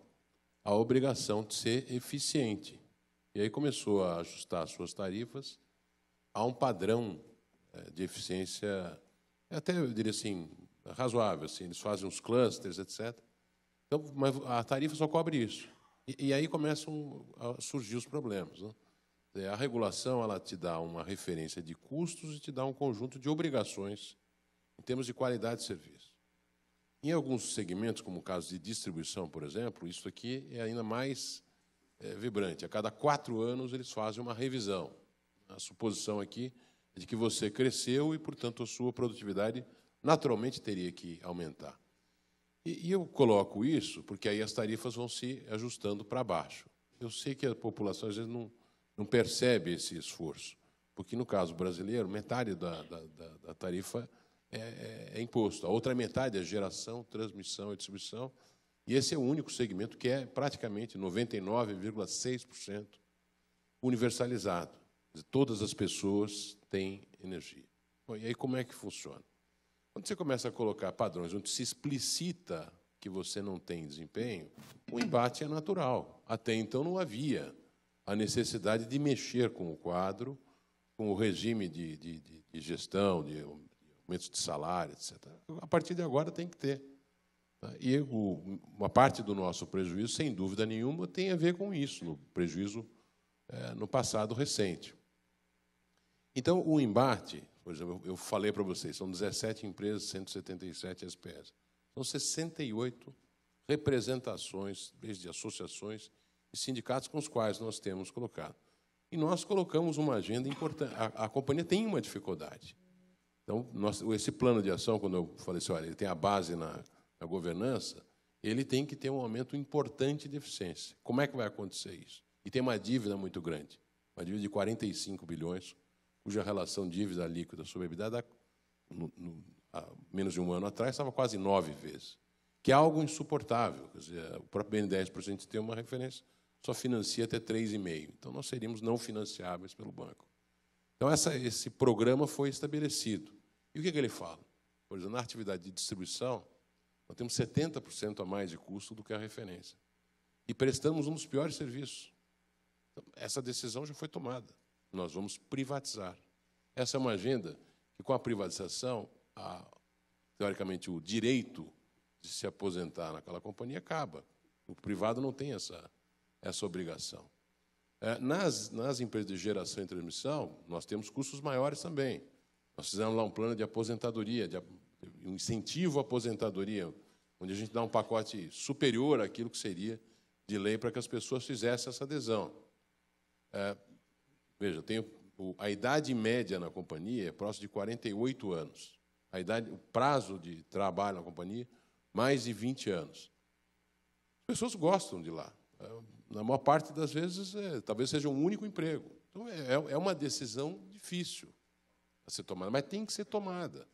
a obrigação de ser eficiente. E aí começou a ajustar as suas tarifas a um padrão é, de eficiência, é, até eu diria assim, razoável. Assim, eles fazem uns clusters, etc. Então, mas a tarifa só cobre isso. E, e aí começam a surgir os problemas. não? Né? É, a regulação ela te dá uma referência de custos e te dá um conjunto de obrigações em termos de qualidade de serviço. Em alguns segmentos, como o caso de distribuição, por exemplo, isso aqui é ainda mais é, vibrante. A cada quatro anos eles fazem uma revisão. A suposição aqui é de que você cresceu e, portanto, a sua produtividade naturalmente teria que aumentar. E, e eu coloco isso porque aí as tarifas vão se ajustando para baixo. Eu sei que a população às vezes não não percebe esse esforço. Porque, no caso brasileiro, metade da, da, da tarifa é, é, é, imposto, a outra metade é geração, transmissão e distribuição, e esse é o único segmento que é praticamente 99,6% universalizado. Todas as pessoas têm energia. Bom, e aí como é que funciona? Quando você começa a colocar padrões onde se explicita que você não tem desempenho, o embate é natural. Até então não havia a necessidade de mexer com o quadro, com o regime de, de, de gestão, de aumentos de salário, etc. A partir de agora tem que ter. Tá? E uma parte do nosso prejuízo, sem dúvida nenhuma, tem a ver com isso, no prejuízo é, no passado recente. Então, o embate, por exemplo, eu falei para vocês, são 17 empresas, 177 SPS. São 68 representações, desde associações e sindicatos com os quais nós temos colocado. E nós colocamos uma agenda importante. A, a companhia tem uma dificuldade. Então, nós, esse plano de ação, quando eu falei assim, olha, ele tem a base na, na governança, ele tem que ter um aumento importante de eficiência. Como é que vai acontecer isso? E tem uma dívida muito grande, uma dívida de 45 bilhões, cuja relação dívida líquida sobre dá, no, no, há menos de um ano atrás estava quase nove vezes, que é algo insuportável. Quer dizer, o próprio BNDES, por gente tem uma referência só financia até 3,5%. Então, nós seríamos não financiáveis pelo banco. Então, essa, esse programa foi estabelecido. E o que, é que ele fala? Por exemplo, na atividade de distribuição, nós temos 70% a mais de custo do que a referência. E prestamos um dos piores serviços. Então, essa decisão já foi tomada. Nós vamos privatizar. Essa é uma agenda que, com a privatização, a, teoricamente, o direito de se aposentar naquela companhia acaba. O privado não tem essa, essa obrigação. É, nas, nas empresas de geração e transmissão, nós temos custos maiores também. Nós fizemos lá um plano de aposentadoria, de um incentivo à aposentadoria, onde a gente dá um pacote superior àquilo que seria de lei para que as pessoas fizessem essa adesão. É, veja, tem a idade média na companhia é próximo de 48 anos. A idade, o prazo de trabalho na companhia, mais de 20 anos. As pessoas gostam de lá. Ah, na maior parte das vezes, é, talvez seja um único emprego. Então, é, é, é uma decisão difícil a ser tomada, mas tem que ser tomada.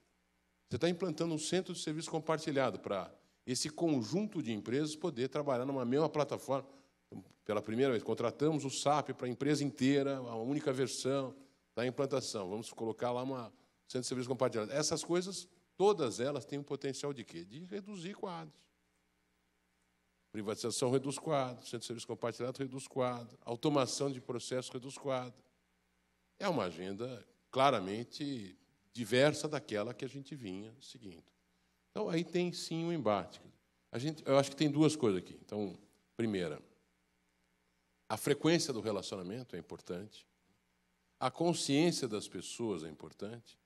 Você está implantando um centro de serviço compartilhado para esse conjunto de empresas poder trabalhar numa mesma plataforma. Pela primeira vez, contratamos o SAP para a empresa inteira, a única versão da implantação. Vamos colocar lá um centro de serviço compartilhado. Essas coisas, todas elas têm o potencial de quê? De reduzir quadros. Privatização reduz quadro, centro de serviço compartilhado reduz quadro, automação de processos reduz quadro. É uma agenda claramente diversa daquela que a gente vinha seguindo. Então, aí tem sim um embate. A gente, eu acho que tem duas coisas aqui. Então, primeira, a frequência do relacionamento é importante, a consciência das pessoas é importante,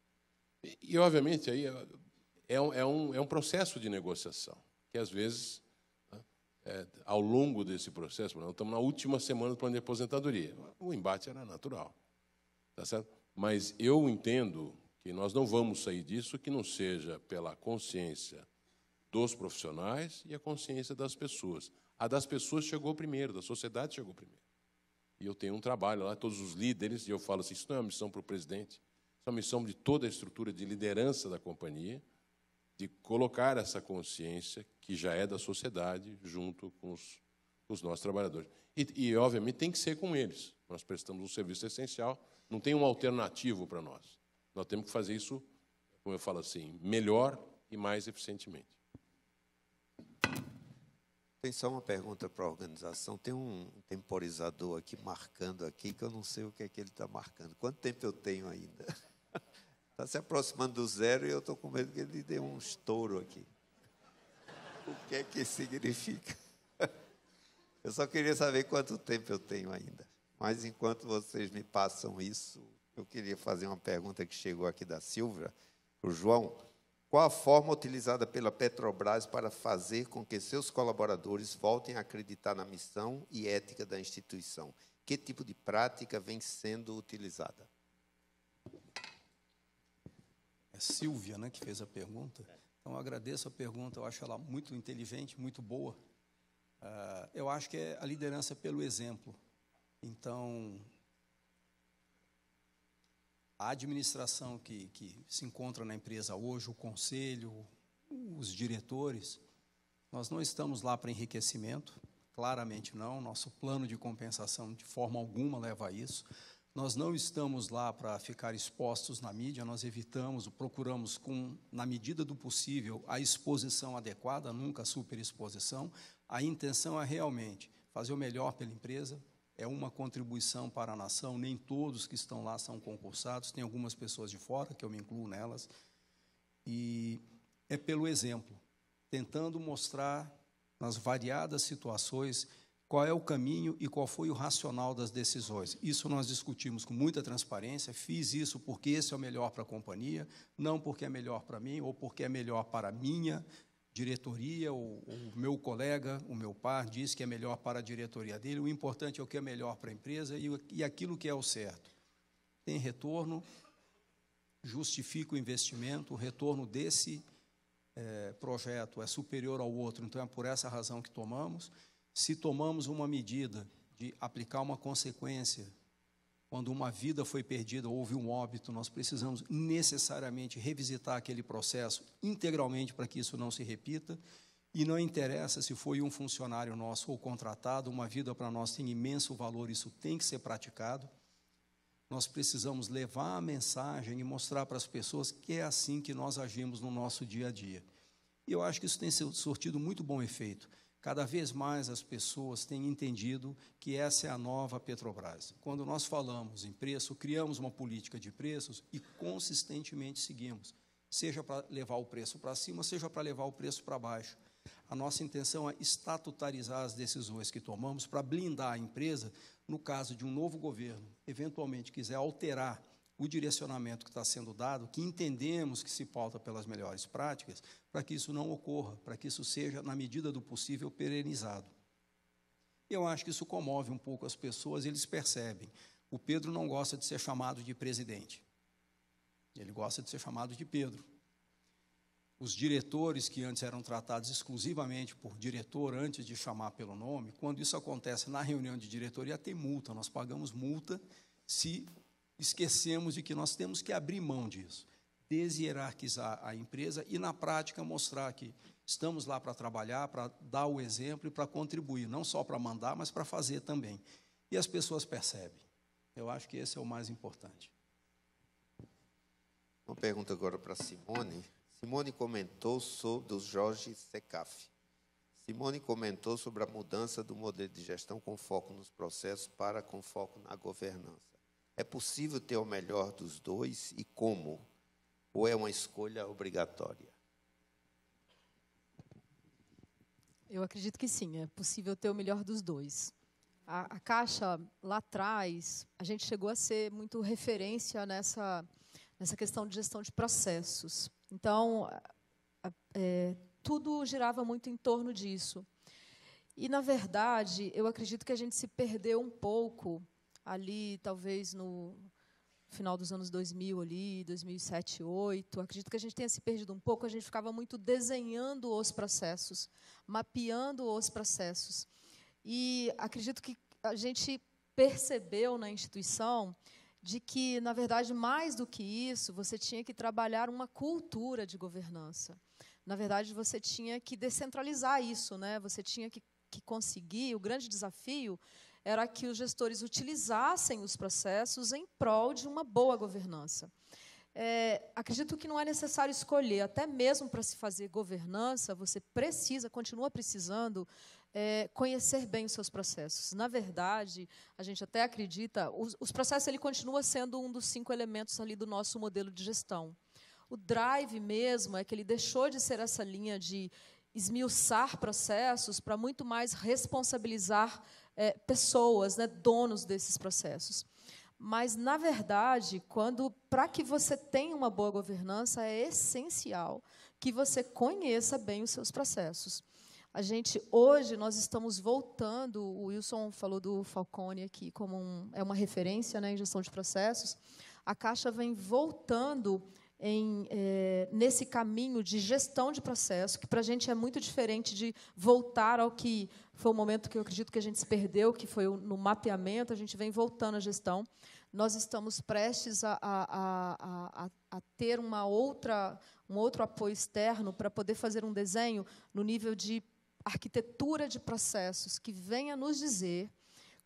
e, e obviamente, aí é, é, um, é um processo de negociação, que às vezes é, ao longo desse processo, nós estamos na última semana do plano de aposentadoria. O embate era natural. Tá certo? Mas eu entendo que nós não vamos sair disso que não seja pela consciência dos profissionais e a consciência das pessoas. A das pessoas chegou primeiro, da sociedade chegou primeiro. E eu tenho um trabalho lá, todos os líderes, e eu falo assim: isso não é uma missão para o presidente, isso é uma missão de toda a estrutura de liderança da companhia de colocar essa consciência, que já é da sociedade, junto com os, os nossos trabalhadores. E, e, obviamente, tem que ser com eles. Nós prestamos um serviço essencial, não tem um alternativo para nós. Nós temos que fazer isso, como eu falo assim, melhor e mais eficientemente. Tem só uma pergunta para a organização. Tem um temporizador aqui marcando aqui que eu não sei o que é que ele está marcando. Quanto tempo eu tenho ainda? Está se aproximando do zero e eu estou com medo que ele dê um estouro aqui. O que é que significa? Eu só queria saber quanto tempo eu tenho ainda. Mas enquanto vocês me passam isso, eu queria fazer uma pergunta que chegou aqui da Silvia, o João. Qual a forma utilizada pela Petrobras para fazer com que seus colaboradores voltem a acreditar na missão e ética da instituição? Que tipo de prática vem sendo utilizada? Silvia, né, que fez a pergunta. Então, eu agradeço a pergunta, eu acho ela muito inteligente, muito boa. Uh, eu acho que é a liderança pelo exemplo. Então, a administração que, que se encontra na empresa hoje, o conselho, os diretores, nós não estamos lá para enriquecimento, claramente não. Nosso plano de compensação, de forma alguma, leva a isso. Nós não estamos lá para ficar expostos na mídia, nós evitamos, procuramos, com, na medida do possível, a exposição adequada, nunca a superexposição. A intenção é realmente fazer o melhor pela empresa, é uma contribuição para a nação, nem todos que estão lá são concursados, tem algumas pessoas de fora, que eu me incluo nelas, e é pelo exemplo, tentando mostrar nas variadas situações qual é o caminho e qual foi o racional das decisões. Isso nós discutimos com muita transparência. Fiz isso porque esse é o melhor para a companhia, não porque é melhor para mim ou porque é melhor para a minha diretoria ou o meu colega, o meu par, diz que é melhor para a diretoria dele. O importante é o que é melhor para a empresa e, e aquilo que é o certo. Tem retorno, justifica o investimento, o retorno desse é, projeto é superior ao outro, então é por essa razão que tomamos se tomamos uma medida de aplicar uma consequência, quando uma vida foi perdida, houve um óbito, nós precisamos necessariamente revisitar aquele processo integralmente para que isso não se repita. E não interessa se foi um funcionário nosso ou contratado, uma vida para nós tem imenso valor, isso tem que ser praticado. Nós precisamos levar a mensagem e mostrar para as pessoas que é assim que nós agimos no nosso dia a dia. E eu acho que isso tem surtido muito bom efeito. Cada vez mais as pessoas têm entendido que essa é a nova Petrobras. Quando nós falamos em preço, criamos uma política de preços e consistentemente seguimos, seja para levar o preço para cima, seja para levar o preço para baixo. A nossa intenção é estatutarizar as decisões que tomamos para blindar a empresa no caso de um novo governo, eventualmente quiser alterar o direcionamento que está sendo dado, que entendemos que se pauta pelas melhores práticas, para que isso não ocorra, para que isso seja, na medida do possível, perenizado. Eu acho que isso comove um pouco as pessoas, eles percebem. O Pedro não gosta de ser chamado de presidente. Ele gosta de ser chamado de Pedro. Os diretores que antes eram tratados exclusivamente por diretor, antes de chamar pelo nome, quando isso acontece na reunião de diretoria, tem multa. Nós pagamos multa se esquecemos de que nós temos que abrir mão disso, deshierarquizar a empresa e, na prática, mostrar que estamos lá para trabalhar, para dar o exemplo e para contribuir, não só para mandar, mas para fazer também. E as pessoas percebem. Eu acho que esse é o mais importante. Uma pergunta agora para Simone. Simone comentou sobre o Jorge Secaf. Simone comentou sobre a mudança do modelo de gestão com foco nos processos para com foco na governança. É possível ter o melhor dos dois e como? Ou é uma escolha obrigatória? Eu acredito que sim, é possível ter o melhor dos dois. A, a Caixa, lá atrás, a gente chegou a ser muito referência nessa, nessa questão de gestão de processos. Então, é, tudo girava muito em torno disso. E, na verdade, eu acredito que a gente se perdeu um pouco ali talvez no final dos anos 2000 ali, 2007, 2008. Acredito que a gente tenha se perdido um pouco, a gente ficava muito desenhando os processos, mapeando os processos. E acredito que a gente percebeu na instituição de que, na verdade, mais do que isso, você tinha que trabalhar uma cultura de governança. Na verdade, você tinha que descentralizar isso, né? Você tinha que, que conseguir. O grande desafio era que os gestores utilizassem os processos em prol de uma boa governança. É, acredito que não é necessário escolher, até mesmo para se fazer governança, você precisa, continua precisando é, conhecer bem os seus processos. Na verdade, a gente até acredita, os, os processos ele continua sendo um dos cinco elementos ali do nosso modelo de gestão. O drive mesmo é que ele deixou de ser essa linha de esmiuçar processos para muito mais responsabilizar é, pessoas, né, donos desses processos. Mas, na verdade, quando para que você tenha uma boa governança, é essencial que você conheça bem os seus processos. A gente hoje nós estamos voltando. O Wilson falou do Falcone aqui como um, é uma referência né, em gestão de processos. A Caixa vem voltando em, eh, nesse caminho de gestão de processo, que para a gente é muito diferente de voltar ao que foi o momento que eu acredito que a gente se perdeu, que foi no mapeamento, a gente vem voltando à gestão. Nós estamos prestes a, a, a, a ter uma outra, um outro apoio externo para poder fazer um desenho no nível de arquitetura de processos que venha nos dizer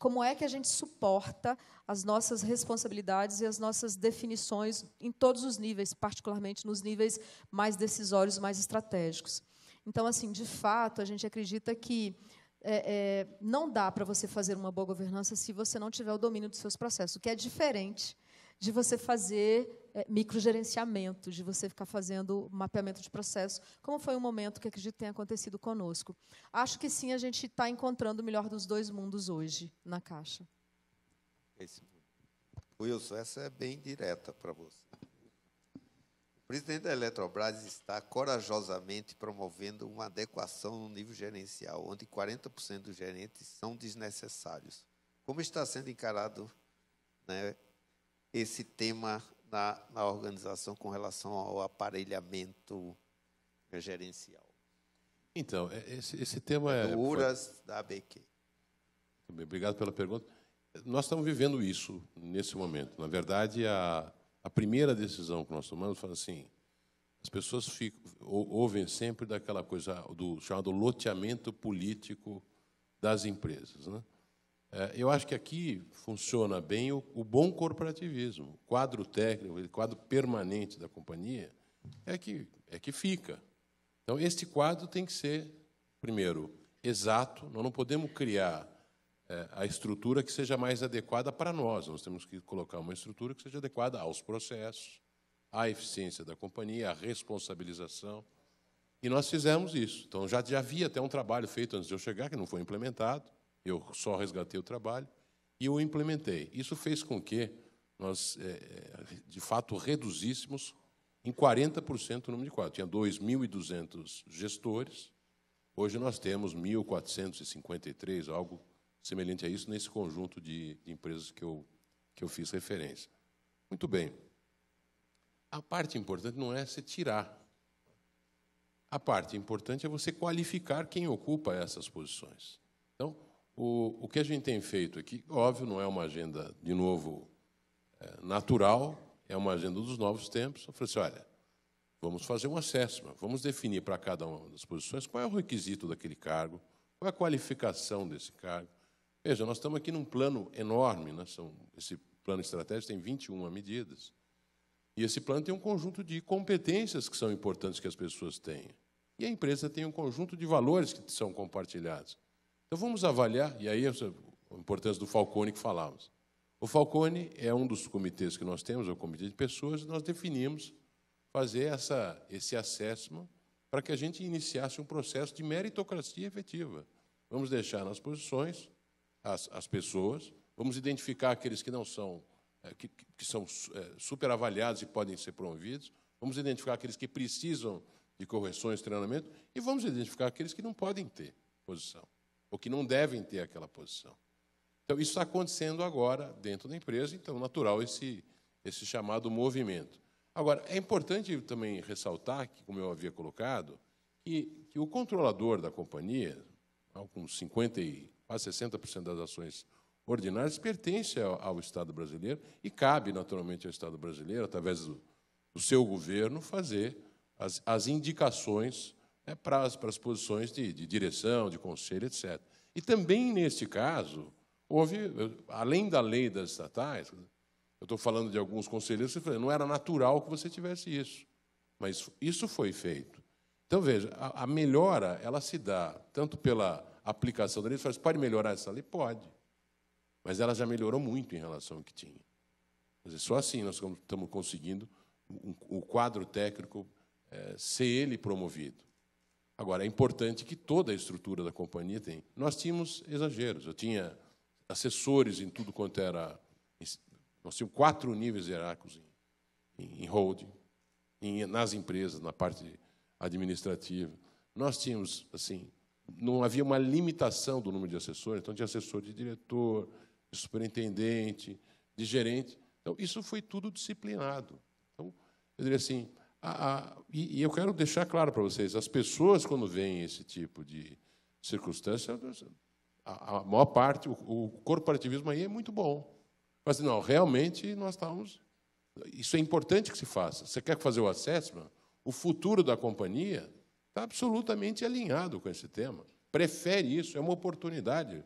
como é que a gente suporta as nossas responsabilidades e as nossas definições em todos os níveis, particularmente nos níveis mais decisórios, mais estratégicos. Então, assim, de fato, a gente acredita que é, é, não dá para você fazer uma boa governança se você não tiver o domínio dos seus processos, o que é diferente de você fazer é, microgerenciamento, de você ficar fazendo mapeamento de processo, como foi um momento que acredito tenha acontecido conosco. Acho que sim, a gente está encontrando o melhor dos dois mundos hoje na Caixa. Esse, Wilson, essa é bem direta para você. O presidente da Eletrobras está corajosamente promovendo uma adequação no nível gerencial, onde 40% dos gerentes são desnecessários. Como está sendo encarado né, esse tema na, na organização com relação ao aparelhamento gerencial. Então, é, esse, esse tema é. URAS foi... da ABQ. Obrigado pela pergunta. Nós estamos vivendo isso nesse momento. Na verdade, a, a primeira decisão que nós tomamos foi assim: as pessoas ficam, ou, ouvem sempre daquela coisa do chamado loteamento político das empresas. Né? É, eu acho que aqui funciona bem o, o bom corporativismo. O quadro técnico, o quadro permanente da companhia é que, é que fica. Então, este quadro tem que ser, primeiro, exato, nós não podemos criar é, a estrutura que seja mais adequada para nós, nós temos que colocar uma estrutura que seja adequada aos processos, à eficiência da companhia, à responsabilização. E nós fizemos isso. Então, já, já havia até um trabalho feito antes de eu chegar, que não foi implementado, eu só resgatei o trabalho e o implementei. Isso fez com que nós, é, é, de fato, reduzíssemos em 40% o número de quadros. Tinha 2.200 gestores, hoje nós temos 1.453, algo semelhante a isso, nesse conjunto de, de empresas que eu, que eu fiz referência. Muito bem. A parte importante não é se tirar. A parte importante é você qualificar quem ocupa essas posições. O, o que a gente tem feito aqui, óbvio, não é uma agenda, de novo, é, natural, é uma agenda dos novos tempos. Eu falei assim, olha, vamos fazer um acesso, vamos definir para cada uma das posições qual é o requisito daquele cargo, qual é a qualificação desse cargo. Veja, nós estamos aqui num plano enorme, né? São, esse plano estratégico tem 21 medidas, e esse plano tem um conjunto de competências que são importantes que as pessoas tenham E a empresa tem um conjunto de valores que são compartilhados. Então vamos avaliar, e aí a importância do Falcone que falávamos. O Falcone é um dos comitês que nós temos, é o comitê de pessoas, e nós definimos fazer essa, esse acesso para que a gente iniciasse um processo de meritocracia efetiva. Vamos deixar nas posições as, as pessoas, vamos identificar aqueles que não são, eh, que, que são eh, superavaliados e podem ser promovidos, vamos identificar aqueles que precisam de correções, treinamento, e vamos identificar aqueles que não podem ter posição ou que não devem ter aquela posição. Então, isso está acontecendo agora dentro da empresa, então, natural esse, esse chamado movimento. Agora, é importante também ressaltar, que, como eu havia colocado, que, que o controlador da companhia, com 50 e quase 60% das ações ordinárias, pertence ao, ao, Estado brasileiro e cabe, naturalmente, ao Estado brasileiro, através do, do seu governo, fazer as, as indicações né, as para as posições de, de direção, de conselho, etc. E também, neste caso, houve, além da lei das estatais, eu estou falando de alguns conselheiros que falou não era natural que você tivesse isso, mas isso foi feito. Então, veja, a, a melhora ela se dá tanto pela aplicação da lei, você fala, assim, pode melhorar essa lei? Pode. Mas ela já melhorou muito em relação ao que tinha. Dizer, só assim nós estamos conseguindo o um, um quadro técnico é, ser ele promovido. Agora, é importante que toda a estrutura da companhia tem. Nós tínhamos exageros. Eu tinha assessores em tudo quanto era. Nós tínhamos quatro níveis hierárquicos em, em, em holding, em, nas empresas, na parte administrativa. Nós tínhamos, assim, não havia uma limitação do número de assessores, então tinha assessor de diretor, de superintendente, de gerente. Então, isso foi tudo disciplinado. Então, eu diria assim, a, a, e, e, eu quero deixar claro para vocês: as pessoas, quando veem esse tipo de circunstância, a, a maior parte, o, o, corporativismo aí é muito bom. Mas, não, realmente nós estamos. Isso é importante que se faça. Você quer fazer o assessment? O futuro da companhia está absolutamente alinhado com esse tema. Prefere isso, é uma oportunidade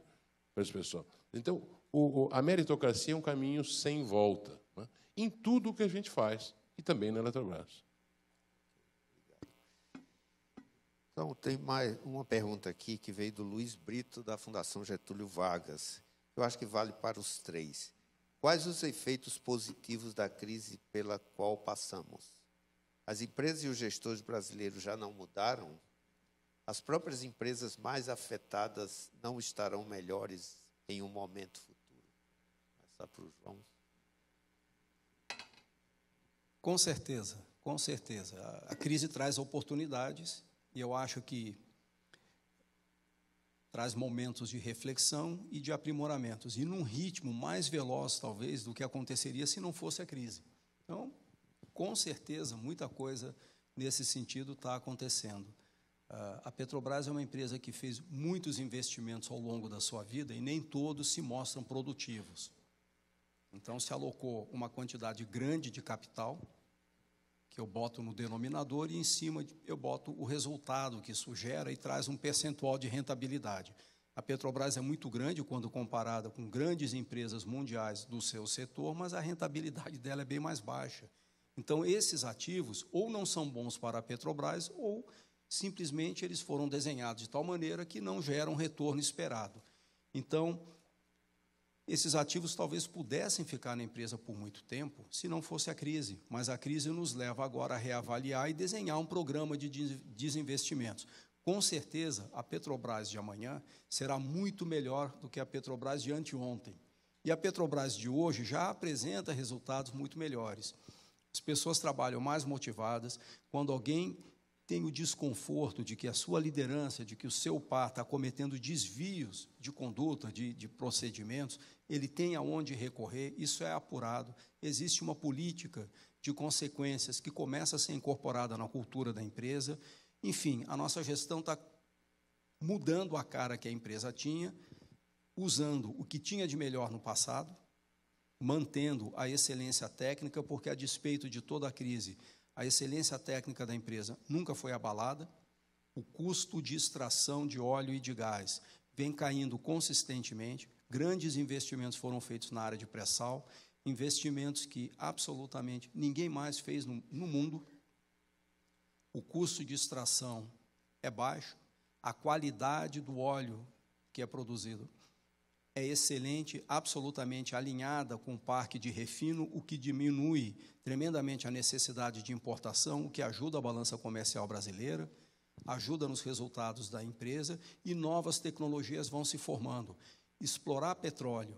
para as pessoas. Então, o, a meritocracia é um caminho sem volta né? em tudo o que a gente faz e também na Eletrobras. Então, tem mais uma pergunta aqui que veio do Luiz Brito, da Fundação Getúlio Vargas. Eu acho que vale para os três. Quais os efeitos positivos da crise pela qual passamos? As empresas e os gestores brasileiros já não mudaram? As próprias empresas mais afetadas não estarão melhores em um momento futuro? Passar para o João. Com certeza, com certeza. A crise traz oportunidades e eu acho que traz momentos de reflexão e de aprimoramentos, e num ritmo mais veloz, talvez, do que aconteceria se não fosse a crise. Então, com certeza, muita coisa nesse sentido está acontecendo. Ah, a Petrobras é uma empresa que fez muitos investimentos ao longo da sua vida e nem todos se mostram produtivos. Então, se alocou uma quantidade grande de capital que eu boto no denominador e em cima eu boto o resultado que isso gera e traz um percentual de rentabilidade. A Petrobras é muito grande quando comparada com grandes empresas mundiais do seu setor, mas a rentabilidade dela é bem mais baixa. Então, esses ativos ou não são bons para a Petrobras ou simplesmente eles foram desenhados de tal maneira que não geram retorno esperado. Então, esses ativos talvez pudessem ficar na empresa por muito tempo se não fosse a crise, mas a crise nos leva agora a reavaliar e desenhar um programa de desinvestimentos. Com certeza, a Petrobras de amanhã será muito melhor do que a Petrobras de anteontem. E a Petrobras de hoje já apresenta resultados muito melhores. As pessoas trabalham mais motivadas quando alguém tem o desconforto de que a sua liderança, de que o seu par está cometendo desvios de conduta, de, de procedimentos, ele tem aonde recorrer, isso é apurado. Existe uma política de consequências que começa a ser incorporada na cultura da empresa. Enfim, a nossa gestão está mudando a cara que a empresa tinha, usando o que tinha de melhor no passado, mantendo a excelência técnica, porque a despeito de toda a crise, a excelência técnica da empresa nunca foi abalada, o custo de extração de óleo e de gás vem caindo consistentemente, grandes investimentos foram feitos na área de pré-sal, investimentos que absolutamente ninguém mais fez no, no mundo. O custo de extração é baixo, a qualidade do óleo que é produzido é excelente, absolutamente alinhada com o parque de refino, o que diminui tremendamente a necessidade de importação, o que ajuda a balança comercial brasileira, ajuda nos resultados da empresa e novas tecnologias vão se formando. Explorar petróleo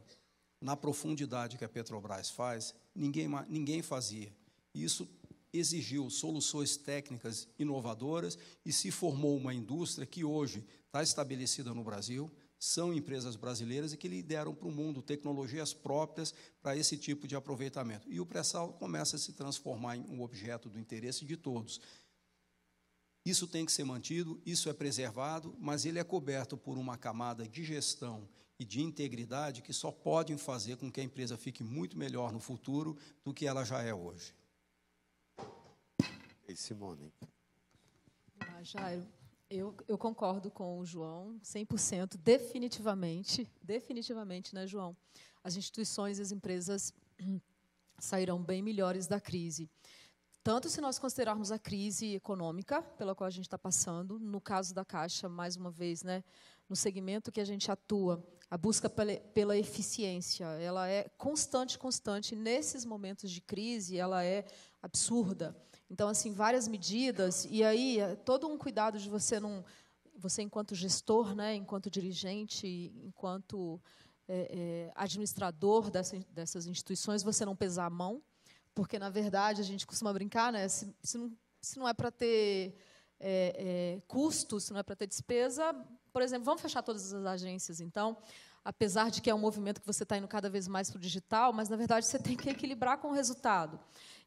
na profundidade que a Petrobras faz, ninguém, ninguém fazia. Isso exigiu soluções técnicas inovadoras e se formou uma indústria que hoje está estabelecida no Brasil, são empresas brasileiras e que lideram para o mundo tecnologias próprias para esse tipo de aproveitamento. E o pré-sal começa a se transformar em um objeto do interesse de todos. Isso tem que ser mantido, isso é preservado, mas ele é coberto por uma camada de gestão e de integridade que só podem fazer com que a empresa fique muito melhor no futuro do que ela já é hoje. E Simone. Ah, Jairo, eu, eu concordo com o João, 100%, definitivamente, definitivamente, né, João? As instituições e as empresas sairão bem melhores da crise. Tanto se nós considerarmos a crise econômica pela qual a gente está passando, no caso da Caixa, mais uma vez, né, no segmento que a gente atua, a busca pela, pela eficiência, ela é constante, constante. Nesses momentos de crise, ela é absurda. Então, assim, várias medidas, e aí é, todo um cuidado de você não. Você, enquanto gestor, né, enquanto dirigente, enquanto é, é, administrador dessa, dessas instituições, você não pesar a mão, porque, na verdade, a gente costuma brincar, né, se, se não, se não é para ter é, é, custos, se não é para ter despesa, por exemplo, vamos fechar todas as agências, então, apesar de que é um movimento que você está indo cada vez mais para o digital, mas, na verdade, você tem que equilibrar com o resultado.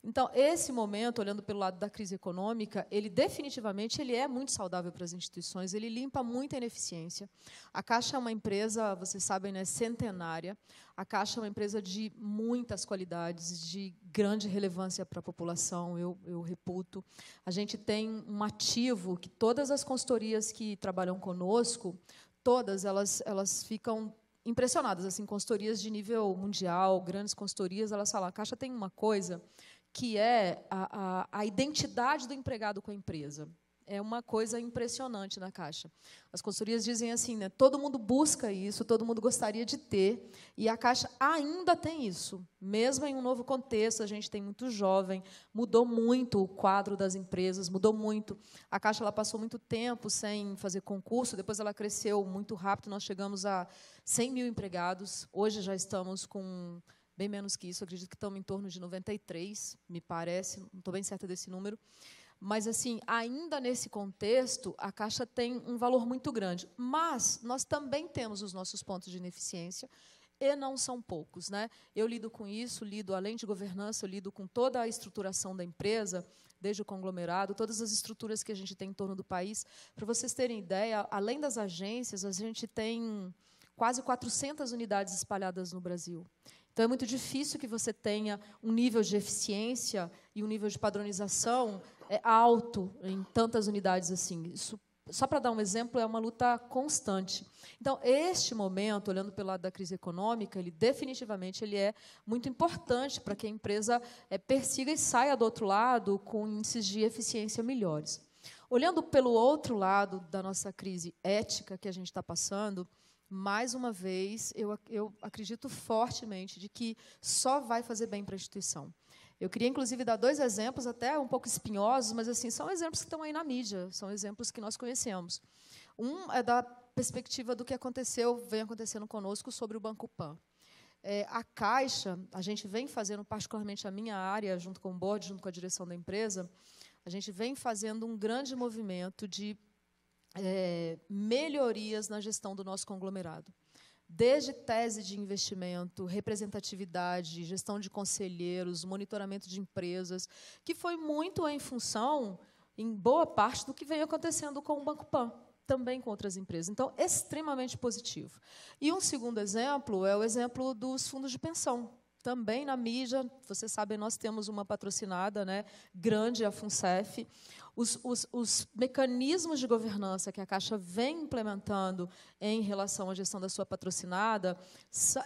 Então, esse momento, olhando pelo lado da crise econômica, ele definitivamente ele é muito saudável para as instituições, ele limpa muita ineficiência. A Caixa é uma empresa, vocês sabem, né, centenária. A Caixa é uma empresa de muitas qualidades, de grande relevância para a população, eu, eu reputo. A gente tem um ativo que todas as consultorias que trabalham conosco, todas elas, elas ficam impressionadas assim, consultorias de nível mundial, grandes consultorias, elas falam: a Caixa tem uma coisa que é a, a, a identidade do empregado com a empresa é uma coisa impressionante na Caixa. As consultorias dizem assim, né, todo mundo busca isso, todo mundo gostaria de ter, e a Caixa ainda tem isso. Mesmo em um novo contexto, a gente tem muito jovem, mudou muito o quadro das empresas, mudou muito. A Caixa ela passou muito tempo sem fazer concurso, depois ela cresceu muito rápido, nós chegamos a 100 mil empregados, hoje já estamos com bem menos que isso, acredito que estamos em torno de 93, me parece, não estou bem certa desse número. Mas, assim, ainda nesse contexto, a Caixa tem um valor muito grande. Mas nós também temos os nossos pontos de ineficiência, e não são poucos. Né? Eu lido com isso, lido além de governança, eu lido com toda a estruturação da empresa, desde o conglomerado, todas as estruturas que a gente tem em torno do país. Para vocês terem ideia, além das agências, a gente tem quase 400 unidades espalhadas no Brasil. Então, é muito difícil que você tenha um nível de eficiência e um nível de padronização é alto em tantas unidades assim. Isso, só para dar um exemplo, é uma luta constante. Então, este momento, olhando pelo lado da crise econômica, ele definitivamente ele é muito importante para que a empresa é, persiga e saia do outro lado com índices de eficiência melhores. Olhando pelo outro lado da nossa crise ética que a gente está passando, mais uma vez, eu, eu acredito fortemente de que só vai fazer bem para a instituição. Eu queria, inclusive, dar dois exemplos, até um pouco espinhosos, mas assim são exemplos que estão aí na mídia, são exemplos que nós conhecemos. Um é da perspectiva do que aconteceu, vem acontecendo conosco sobre o Banco Pan. É, a Caixa, a gente vem fazendo, particularmente a minha área, junto com o board, junto com a direção da empresa, a gente vem fazendo um grande movimento de é, melhorias na gestão do nosso conglomerado desde tese de investimento, representatividade, gestão de conselheiros, monitoramento de empresas, que foi muito em função, em boa parte, do que veio acontecendo com o Banco Pan, também com outras empresas. Então, extremamente positivo. E um segundo exemplo é o exemplo dos fundos de pensão. Também na mídia, vocês sabem, nós temos uma patrocinada né, grande, a FUNCEF, os, os, os mecanismos de governança que a Caixa vem implementando em relação à gestão da sua patrocinada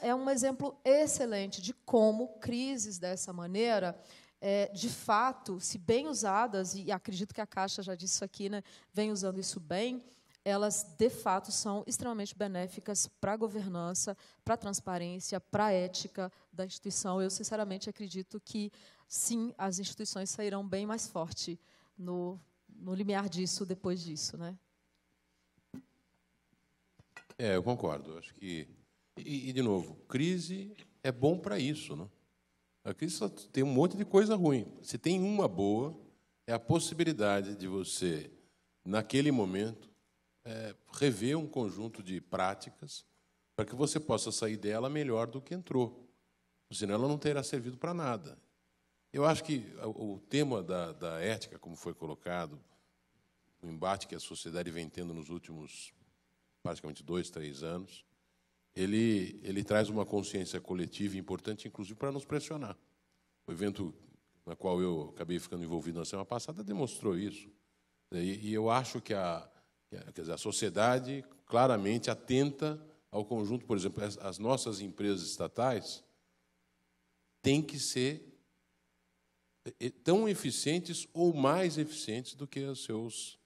é um exemplo excelente de como crises dessa maneira é, de fato, se bem usadas, e acredito que a Caixa já disse isso aqui, né, vem usando isso bem, elas, de fato, são extremamente benéficas para a governança, para a transparência, para a ética da instituição. Eu, sinceramente, acredito que, sim, as instituições sairão bem mais fortes no, no limiar disso, depois disso, né? É, eu concordo. Acho que e, e, de novo, crise é bom para isso, né? A crise só tem um monte de coisa ruim. Se tem uma boa, é a possibilidade de você, naquele momento, é, rever um conjunto de práticas para que você possa sair dela melhor do que entrou. Senão ela não terá servido para nada. Eu acho que o tema da, da ética, como foi colocado, o embate que a sociedade vem tendo nos últimos praticamente dois, três anos, ele, ele traz uma consciência coletiva importante, inclusive para nos pressionar. O evento na qual eu acabei ficando envolvido na semana passada demonstrou isso. E, e eu acho que a, quer dizer, a sociedade claramente atenta ao conjunto, por exemplo, as, as nossas empresas estatais têm que ser tão eficientes ou mais eficientes do que os seus,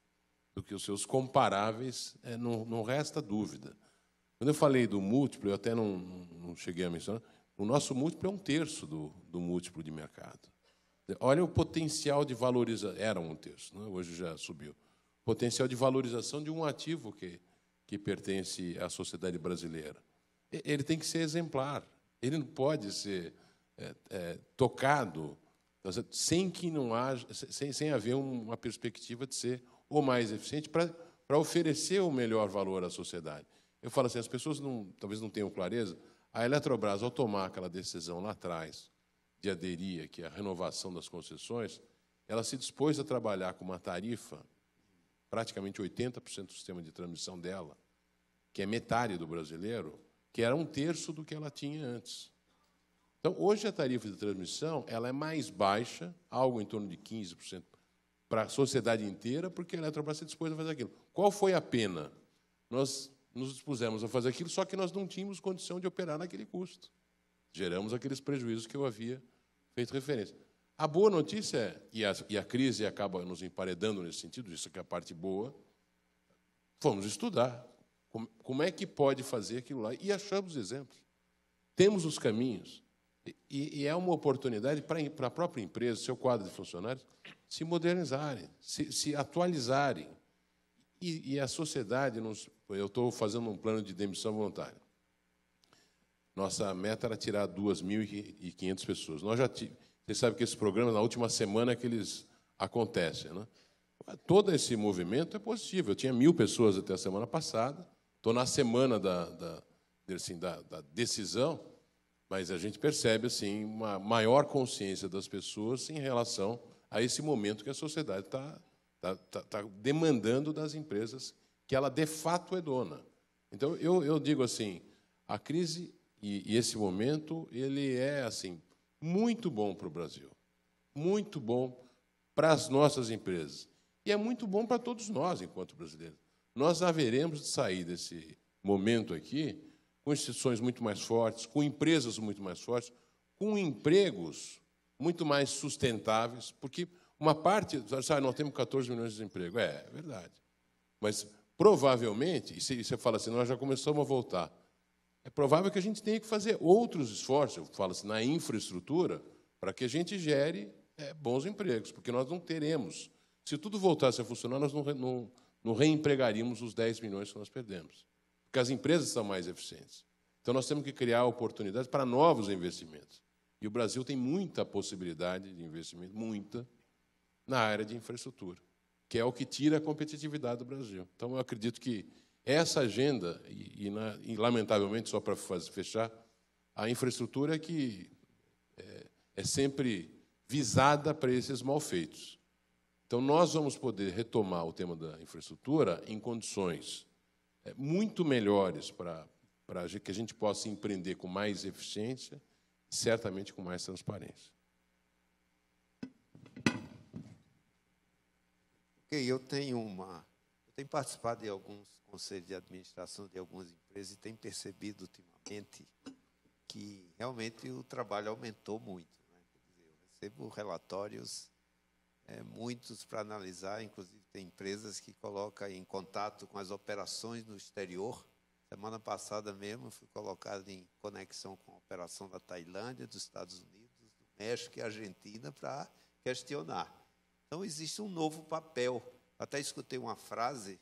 do que os seus comparáveis, é, não, não, resta dúvida. Quando eu falei do múltiplo, eu até não, não cheguei a mencionar, o nosso múltiplo é um terço do, do múltiplo de mercado. Olha o potencial de valorização, era um terço, né? hoje já subiu, potencial de valorização de um ativo que, que pertence à sociedade brasileira. Ele tem que ser exemplar, ele não pode ser é, é, tocado sem que não haja, sem, sem haver uma perspectiva de ser o mais eficiente para oferecer o melhor valor à sociedade. Eu falo assim, as pessoas não, talvez não tenham clareza, a Eletrobras, ao tomar aquela decisão lá atrás de aderir que é a renovação das concessões, ela se dispôs a trabalhar com uma tarifa, praticamente 80% do sistema de transmissão dela, que é metade do brasileiro, que era um terço do que ela tinha antes. Então, hoje a tarifa de transmissão ela é mais baixa, algo em torno de 15% para a sociedade inteira, porque a Eletrobras se dispôs a fazer aquilo. Qual foi a pena? Nós nos dispusemos a fazer aquilo, só que nós não tínhamos condição de operar naquele custo. Geramos aqueles prejuízos que eu havia feito referência. A boa notícia é, e a, e a crise acaba nos emparedando nesse sentido, isso que é a parte boa, fomos estudar como, como é que pode fazer aquilo lá e achamos exemplos. Temos os caminhos. E, e é uma oportunidade para a própria empresa, seu quadro de funcionários, se modernizarem, se, se atualizarem. E, e, a sociedade, nos, eu estou fazendo um plano de demissão voluntária. Nossa meta era tirar 2.500 pessoas. Nós já tive. Você sabe que esse programa, na última semana que eles acontecem. Né? Todo esse movimento é positivo. Eu tinha mil pessoas até a semana passada, estou na semana da, da, assim, da, da decisão, mas a gente percebe, assim, uma maior consciência das pessoas em relação a esse momento que a sociedade está tá, tá, tá demandando das empresas que ela de fato é dona. Então, eu, eu digo assim: a crise e, e esse momento, ele é, assim, muito bom para o Brasil, muito bom para as nossas empresas. E é muito bom para todos nós, enquanto brasileiros. Nós haveremos de sair desse momento aqui com instituições muito mais fortes, com empresas muito mais fortes, com empregos muito mais sustentáveis, porque uma parte, sabe, nós temos 14 milhões de desemprego. É, é verdade. Mas provavelmente, e você fala assim, nós já começamos a voltar. É provável que a gente tenha que fazer outros esforços, eu falo assim, na infraestrutura, para que a gente gere é, bons empregos, porque nós não teremos. Se tudo voltasse a funcionar, nós não, não, não reempregaríamos os 10 milhões que nós perdemos porque as empresas são mais eficientes. Então nós temos que criar oportunidades para novos investimentos. E o Brasil tem muita possibilidade de investimento, muita, na área de infraestrutura, que é o que tira a competitividade do Brasil. Então eu acredito que essa agenda, e, e, na, e lamentavelmente, só para fechar, a infraestrutura é que é, é sempre visada para esses malfeitos. Então, nós vamos poder retomar o tema da infraestrutura em condições é, muito melhores para que a gente possa empreender com mais eficiência e certamente com mais transparência. Ok, eu tenho uma. Eu tenho participado de alguns conselhos de administração de algumas empresas e tenho percebido ultimamente que realmente o trabalho aumentou muito. Né? eu recebo relatórios, é, muitos para analisar, inclusive tem empresas que colocam em contato com as operações no exterior. Semana passada mesmo fui colocado em conexão com a operação da Tailândia, dos Estados Unidos, do México e Argentina para questionar. Então existe um novo papel. Até escutei uma frase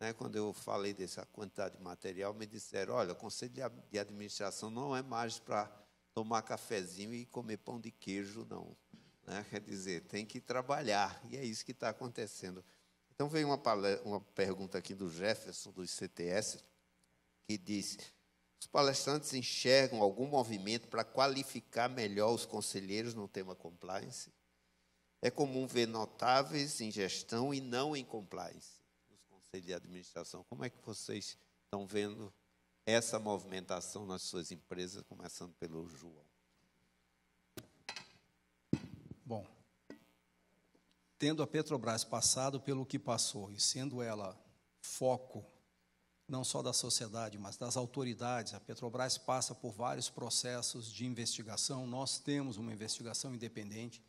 né, quando eu falei dessa quantidade de material, me disseram: olha, o conselho de administração não é mais para tomar cafezinho e comer pão de queijo, não. Né, quer dizer, tem que trabalhar, e é isso que está acontecendo. Então veio uma, uma pergunta aqui do Jefferson, do CTS, que diz: os palestrantes enxergam algum movimento para qualificar melhor os conselheiros no tema compliance? É comum ver notáveis em gestão e não em compliance nos conselhos de administração. Como é que vocês estão vendo essa movimentação nas suas empresas, começando pelo João? Bom, tendo a Petrobras passado pelo que passou e sendo ela foco não só da sociedade, mas das autoridades, a Petrobras passa por vários processos de investigação. Nós temos uma investigação independente,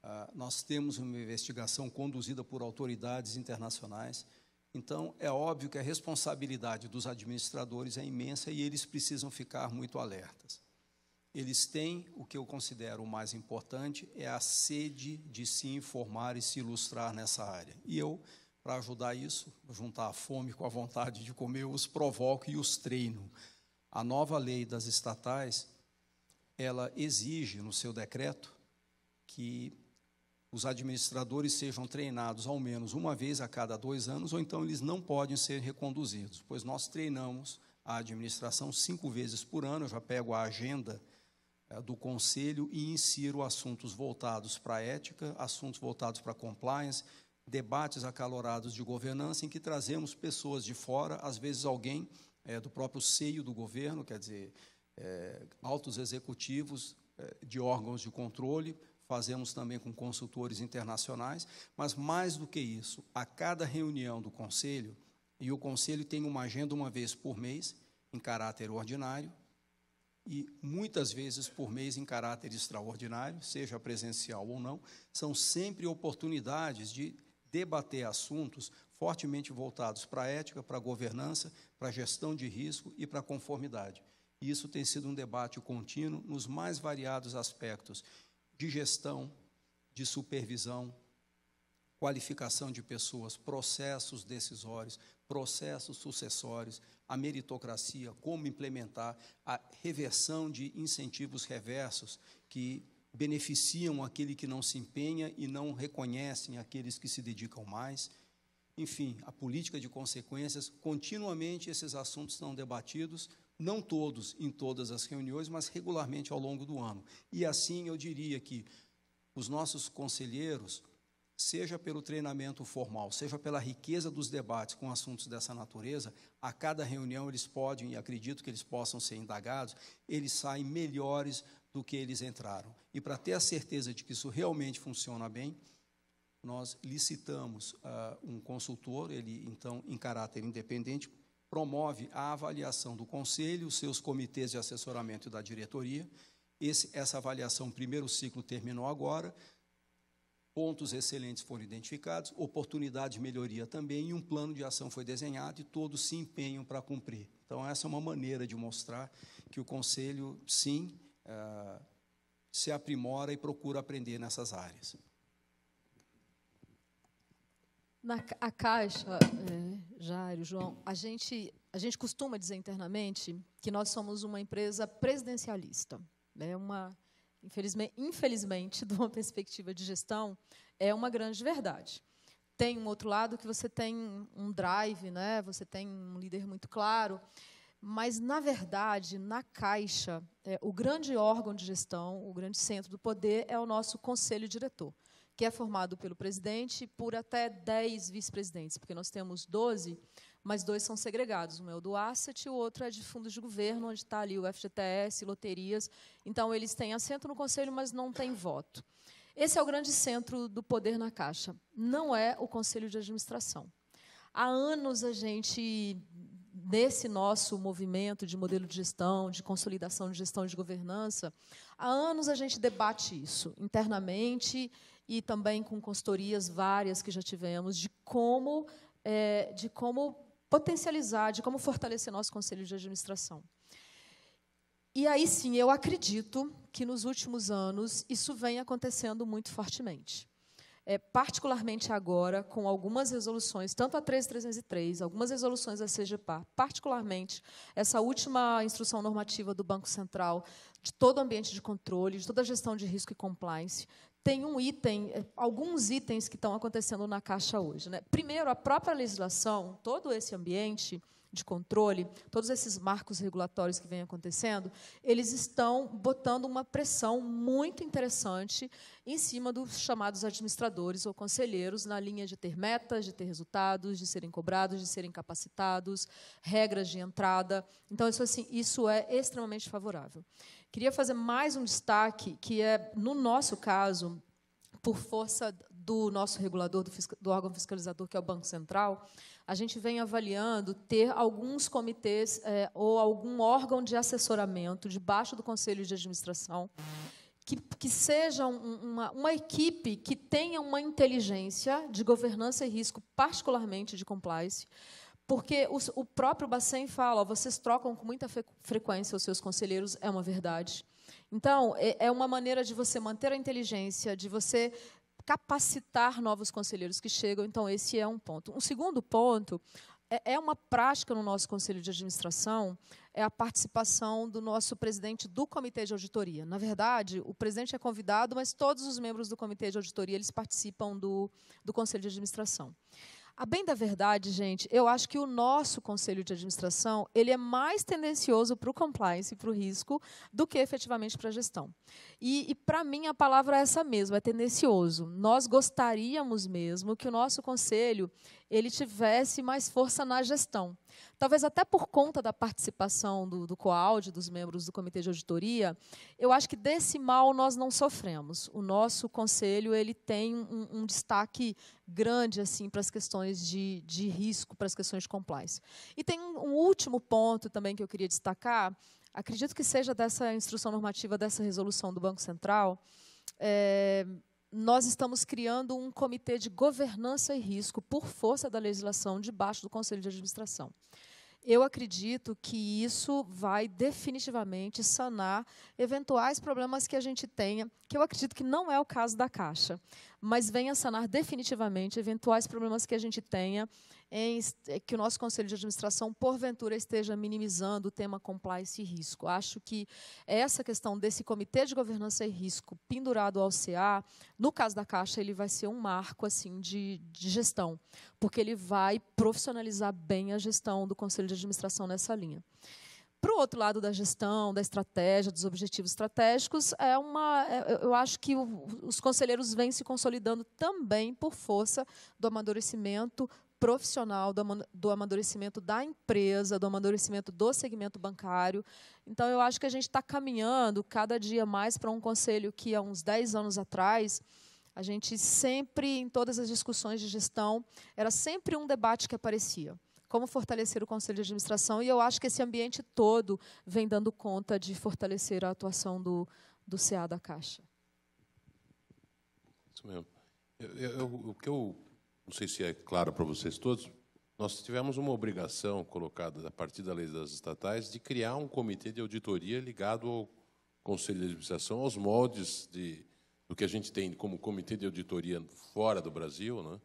ah, nós temos uma investigação conduzida por autoridades internacionais. Então, é óbvio que a responsabilidade dos administradores é imensa e eles precisam ficar muito alertas eles têm o que eu considero o mais importante, é a sede de se informar e se ilustrar nessa área. E eu, para ajudar isso, juntar a fome com a vontade de comer, eu os provoco e os treino. A nova lei das estatais, ela exige no seu decreto que os administradores sejam treinados ao menos uma vez a cada dois anos, ou então eles não podem ser reconduzidos, pois nós treinamos a administração cinco vezes por ano, eu já pego a agenda é, do conselho e insiro assuntos voltados para a ética, assuntos voltados para a compliance, debates acalorados de governança em que trazemos pessoas de fora, às vezes alguém é, do próprio seio do governo, quer dizer, é, altos executivos é, de órgãos de controle, fazemos também com consultores internacionais, mas mais do que isso, a cada reunião do conselho, e o conselho tem uma agenda uma vez por mês, em caráter ordinário, e muitas vezes por mês em caráter extraordinário, seja presencial ou não, são sempre oportunidades de debater assuntos fortemente voltados para a ética, para a governança, para a gestão de risco e para a conformidade. E isso tem sido um debate contínuo nos mais variados aspectos de gestão, de supervisão, qualificação de pessoas, processos decisórios, processos sucessórios, a meritocracia, como implementar a reversão de incentivos reversos que beneficiam aquele que não se empenha e não reconhecem aqueles que se dedicam mais. Enfim, a política de consequências, continuamente esses assuntos são debatidos, não todos em todas as reuniões, mas regularmente ao longo do ano. E assim eu diria que os nossos conselheiros, seja pelo treinamento formal, seja pela riqueza dos debates com assuntos dessa natureza, a cada reunião eles podem, e acredito que eles possam ser indagados, eles saem melhores do que eles entraram. E para ter a certeza de que isso realmente funciona bem, nós licitamos uh, um consultor, ele então, em caráter independente, promove a avaliação do conselho, seus comitês de assessoramento e da diretoria. Esse, essa avaliação, primeiro ciclo, terminou agora pontos excelentes foram identificados, oportunidades de melhoria também, e um plano de ação foi desenhado e todos se empenham para cumprir. Então, essa é uma maneira de mostrar que o Conselho, sim, é, se aprimora e procura aprender nessas áreas. Na, a Caixa, é, Jairo, João, a gente, a gente costuma dizer internamente que nós somos uma empresa presidencialista. Né, uma infelizmente, infelizmente, de uma perspectiva de gestão, é uma grande verdade. Tem um outro lado que você tem um drive, né? você tem um líder muito claro, mas, na verdade, na Caixa, é, o grande órgão de gestão, o grande centro do poder é o nosso conselho diretor, que é formado pelo presidente e por até 10 vice-presidentes, porque nós temos 12 mas dois são segregados. Um é o do asset e o outro é de fundos de governo, onde está ali o FGTS, loterias. Então, eles têm assento no conselho, mas não têm voto. Esse é o grande centro do poder na Caixa. Não é o conselho de administração. Há anos a gente nesse nosso movimento de modelo de gestão, de consolidação de gestão de governança, há anos a gente debate isso internamente e também com consultorias várias que já tivemos de como é, de como potencializar, de como fortalecer nosso conselho de administração. E aí sim, eu acredito que nos últimos anos isso vem acontecendo muito fortemente. É, particularmente agora, com algumas resoluções, tanto a 3303, algumas resoluções da CGPAR, particularmente essa última instrução normativa do Banco Central, de todo o ambiente de controle, de toda a gestão de risco e compliance, tem um item, eh, alguns itens que estão acontecendo na Caixa hoje. Né? Primeiro, a própria legislação, todo esse ambiente de controle, todos esses marcos regulatórios que vêm acontecendo, eles estão botando uma pressão muito interessante em cima dos chamados administradores ou conselheiros na linha de ter metas, de ter resultados, de serem cobrados, de serem capacitados, regras de entrada. Então isso assim, isso é extremamente favorável. Queria fazer mais um destaque, que é, no nosso caso, por força do nosso regulador, do, fisca, do, órgão fiscalizador, que é o Banco Central, a gente vem avaliando ter alguns comitês é, ou algum órgão de assessoramento debaixo do Conselho de Administração, que, que seja um, uma, uma equipe que tenha uma inteligência de governança e risco, particularmente de compliance, porque o, próprio bacem fala, vocês trocam com muita frequência os seus conselheiros, é uma verdade. Então, é, é uma maneira de você manter a inteligência, de você capacitar novos conselheiros que chegam. Então, esse é um ponto. Um segundo ponto é, é uma prática no nosso conselho de administração é a participação do nosso presidente do comitê de auditoria. Na verdade, o presidente é convidado, mas todos os membros do comitê de auditoria eles participam do, do conselho de administração. A bem da verdade, gente, eu acho que o nosso conselho de administração ele é mais tendencioso para o compliance e para o risco do que efetivamente para a gestão. E, e para mim a palavra é essa mesmo, é tendencioso. Nós gostaríamos mesmo que o nosso conselho ele tivesse mais força na gestão talvez até por conta da participação do, do COAUD, dos membros do Comitê de Auditoria, eu acho que desse mal nós não sofremos. O nosso conselho ele tem um, um destaque grande assim para as questões de, de risco, para as questões de compliance. E tem um, um último ponto também que eu queria destacar, acredito que seja dessa instrução normativa, dessa resolução do Banco Central, é, nós estamos criando um comitê de governança e risco por força da legislação debaixo do Conselho de Administração. Eu acredito que isso vai definitivamente sanar eventuais problemas que a gente tenha, que eu acredito que não é o caso da Caixa, mas venha sanar definitivamente eventuais problemas que a gente tenha em é que o nosso conselho de administração, porventura, esteja minimizando o tema compliance e risco. Acho que essa questão desse comitê de governança e risco pendurado ao CA, no caso da Caixa, ele vai ser um marco assim de, de gestão, porque ele vai profissionalizar bem a gestão do conselho de administração nessa linha. Para o outro lado da gestão, da estratégia, dos objetivos estratégicos, é uma, é, eu acho que os conselheiros vêm se consolidando também por força do amadurecimento profissional, do amadurecimento da empresa, do amadurecimento do segmento bancário. Então, eu acho que a gente está caminhando cada dia mais para um conselho que, há uns 10 anos atrás, a gente sempre, em todas as discussões de gestão, era sempre um debate que aparecia. Como fortalecer o conselho de administração? E eu acho que esse ambiente todo vem dando conta de fortalecer a atuação do, do CA da Caixa. Isso mesmo. Eu, eu, o que eu não sei se é claro para vocês todos, nós tivemos uma obrigação colocada a partir da lei das estatais de criar um comitê de auditoria ligado ao Conselho de Administração, aos moldes de, do que a gente tem como comitê de auditoria fora do Brasil, né?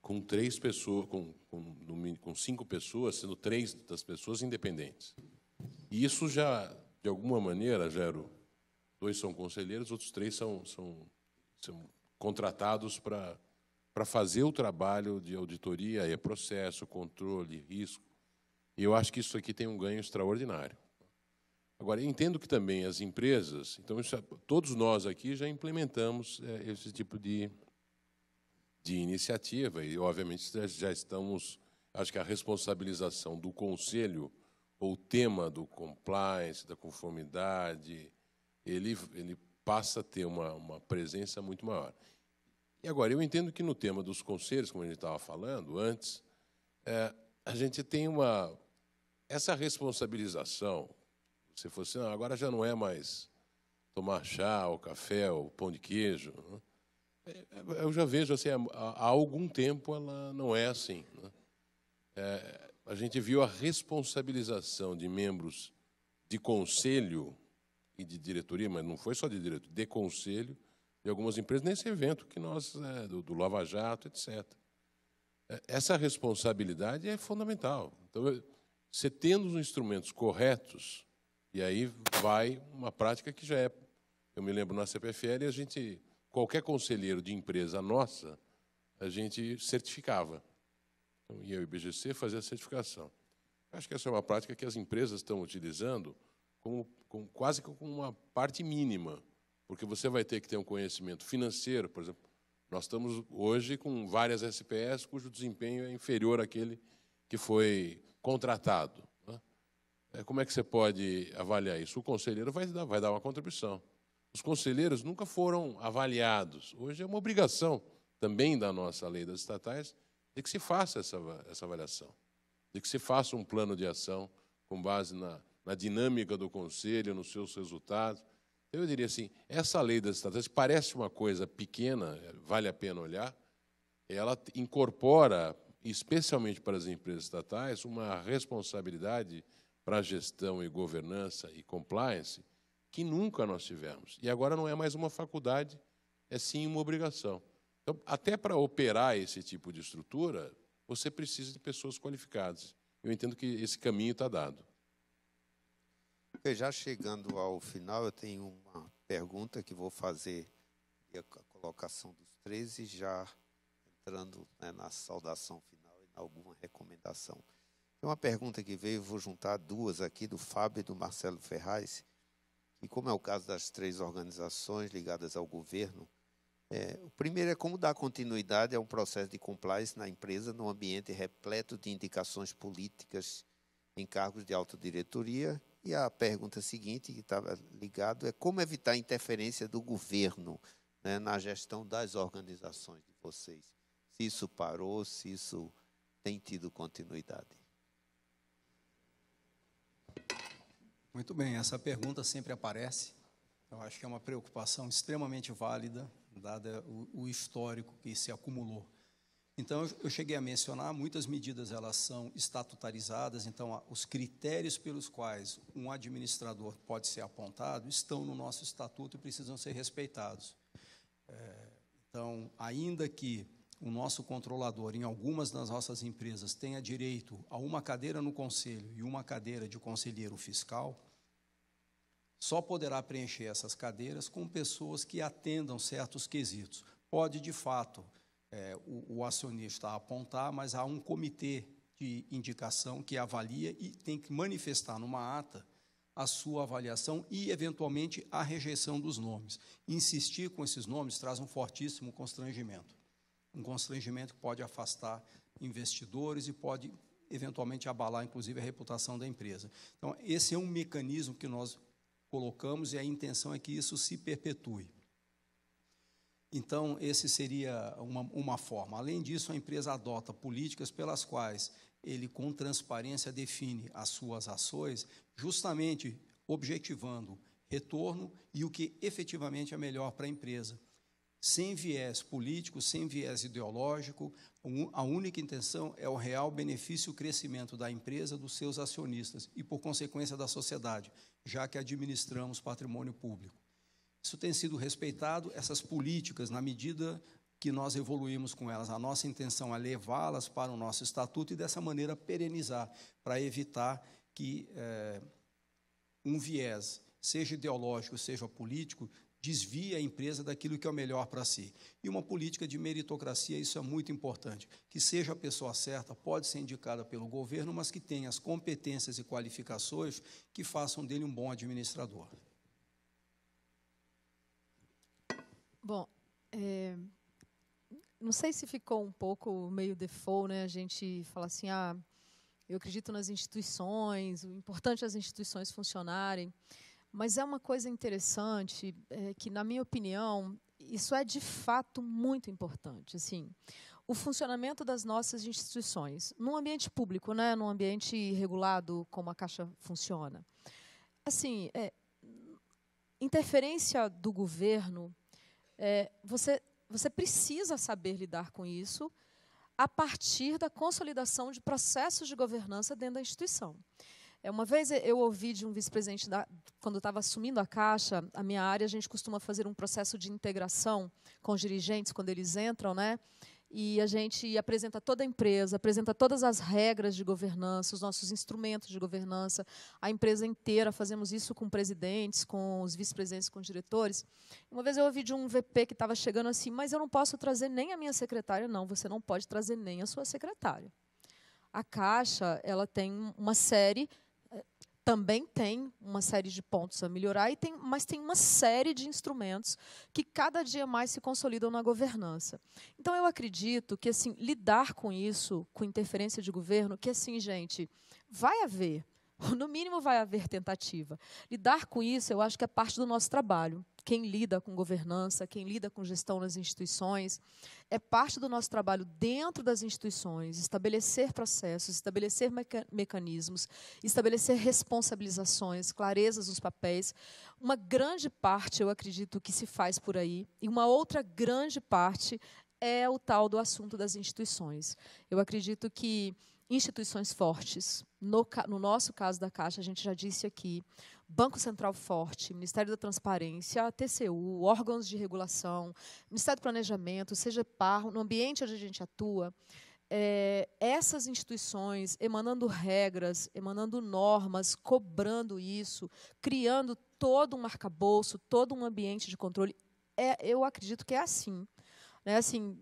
com três pessoas, com, com, com cinco pessoas, sendo três das pessoas independentes. E isso já, de alguma maneira, Gero, dois são conselheiros, outros três são, são, são contratados para para fazer o trabalho de auditoria, é processo, controle, risco. E eu acho que isso aqui tem um ganho extraordinário. Agora, entendo que também as empresas, então isso, é, todos nós aqui já implementamos é, esse tipo de, de iniciativa, e obviamente já estamos, acho que a responsabilização do conselho, ou o tema do compliance, da conformidade, ele, ele passa a ter uma, uma presença muito maior. E agora, eu entendo que no tema dos conselhos, como a gente estava falando antes, é, a gente tem uma. Essa responsabilização, se fosse, não, agora já não é mais tomar chá, ou café, ou pão de queijo. Né? É, é, eu já vejo assim, há algum tempo ela não é assim. Né? É, a gente viu a responsabilização de membros de conselho e de diretoria, mas não foi só de diretoria, de conselho, de algumas empresas nesse evento que nós é, do, do, Lava Jato, etc. É, essa responsabilidade é fundamental. Então, você tendo os instrumentos corretos, e aí vai uma prática que já é. Eu me lembro na CPFL, a gente qualquer conselheiro de empresa nossa, a gente certificava. Então, ia o IBGC fazer a certificação. Acho que essa é uma prática que as empresas estão utilizando como, como quase como uma parte mínima porque você vai ter que ter um conhecimento financeiro, por exemplo. Nós estamos hoje com várias SPS cujo desempenho é inferior àquele que foi contratado. Né? É, como é que você pode avaliar isso? O conselheiro vai dar, vai dar uma contribuição. Os conselheiros nunca foram avaliados. Hoje é uma obrigação também da nossa lei das estatais de que se faça essa, essa avaliação, de que se faça um plano de ação com base na, na dinâmica do conselho, nos seus resultados. Eu diria assim: essa lei das estatais parece uma coisa pequena, vale a pena olhar, ela incorpora, especialmente para as empresas estatais, uma responsabilidade para gestão e governança e compliance que nunca nós tivemos. E agora não é mais uma faculdade, é sim uma obrigação. Então, até para operar esse tipo de estrutura, você precisa de pessoas qualificadas. Eu entendo que esse caminho está dado já chegando ao final, eu tenho uma pergunta que vou fazer e a colocação dos 13, já entrando né, na saudação final e alguma recomendação. Tem uma pergunta que veio, vou juntar duas aqui, do Fábio e do Marcelo Ferraz, e como é o caso das três organizações ligadas ao governo, é, o primeiro é como dar continuidade a um processo de compliance na empresa num ambiente repleto de indicações políticas em cargos de alta diretoria e a pergunta seguinte, que estava ligado, é como evitar a interferência do governo né, na gestão das organizações de vocês? Se isso parou, se isso tem tido continuidade? Muito bem, essa pergunta sempre aparece. Eu acho que é uma preocupação extremamente válida, dada o, o histórico que se acumulou. Então, eu cheguei a mencionar, muitas medidas elas são estatutarizadas, então os critérios pelos quais um administrador pode ser apontado estão no nosso estatuto e precisam ser respeitados. É, então, ainda que o nosso controlador, em algumas das nossas empresas, tenha direito a uma cadeira no conselho e uma cadeira de conselheiro fiscal, só poderá preencher essas cadeiras com pessoas que atendam certos quesitos. Pode, de fato, é, o, o acionista apontar, mas há um comitê de indicação que avalia e tem que manifestar numa ata a sua avaliação e, eventualmente, a rejeição dos nomes. Insistir com esses nomes traz um fortíssimo constrangimento. Um constrangimento que pode afastar investidores e pode, eventualmente, abalar, inclusive, a reputação da empresa. Então, esse é um mecanismo que nós colocamos e a intenção é que isso se perpetue. Então, esse seria uma, uma forma. Além disso, a empresa adota políticas pelas quais ele, com transparência, define as suas ações, justamente objetivando retorno e o que efetivamente é melhor para a empresa. Sem viés político, sem viés ideológico, a única intenção é o real benefício e o crescimento da empresa, dos seus acionistas e, por consequência, da sociedade, já que administramos patrimônio público. Isso tem sido respeitado, essas políticas, na medida que nós evoluímos com elas. A nossa intenção é levá-las para o nosso estatuto e, dessa maneira, perenizar, para evitar que é, um viés, seja ideológico, seja político, desvie a empresa daquilo que é o melhor para si. E uma política de meritocracia, isso é muito importante. Que seja a pessoa certa, pode ser indicada pelo governo, mas que tenha as competências e qualificações que façam dele um bom administrador. Bom, é, não sei se ficou um pouco meio default, né? A gente fala assim, ah, eu acredito nas instituições, o importante é as instituições funcionarem. Mas é uma coisa interessante é, que, na minha opinião, isso é de fato muito importante. Assim, o funcionamento das nossas instituições, num ambiente público, né, num ambiente regulado como a Caixa funciona. Assim, é, interferência do governo é, você, você precisa saber lidar com isso a partir da consolidação de processos de governança dentro da instituição. É, uma vez eu ouvi de um vice-presidente, quando eu estava assumindo a Caixa, a minha área, a gente costuma fazer um processo de integração com os dirigentes, quando eles entram, né? e a gente apresenta toda a empresa, apresenta todas as regras de governança, os nossos instrumentos de governança, a empresa inteira, fazemos isso com presidentes, com os vice-presidentes, com os diretores. Uma vez eu ouvi de um VP que estava chegando assim, mas eu não posso trazer nem a minha secretária. Não, você não pode trazer nem a sua secretária. A Caixa ela tem uma série também tem uma série de pontos a melhorar, e tem, mas tem uma série de instrumentos que cada dia mais se consolidam na governança. Então, eu acredito que assim lidar com isso, com interferência de governo, que assim, gente, vai haver, no mínimo vai haver tentativa. Lidar com isso, eu acho que é parte do nosso trabalho quem lida com governança, quem lida com gestão nas instituições. É parte do nosso trabalho dentro das instituições estabelecer processos, estabelecer meca mecanismos, estabelecer responsabilizações, clarezas nos papéis. Uma grande parte, eu acredito, que se faz por aí, e uma outra grande parte é o tal do assunto das instituições. Eu acredito que instituições fortes, no, no nosso caso da Caixa, a gente já disse aqui, Banco Central forte, Ministério da Transparência, TCU, órgãos de regulação, Ministério do Planejamento, seja par, no ambiente onde a gente atua, é, essas instituições emanando regras, emanando normas, cobrando isso, criando todo um arcabouço, todo um ambiente de controle. É, eu acredito que é assim. Né? assim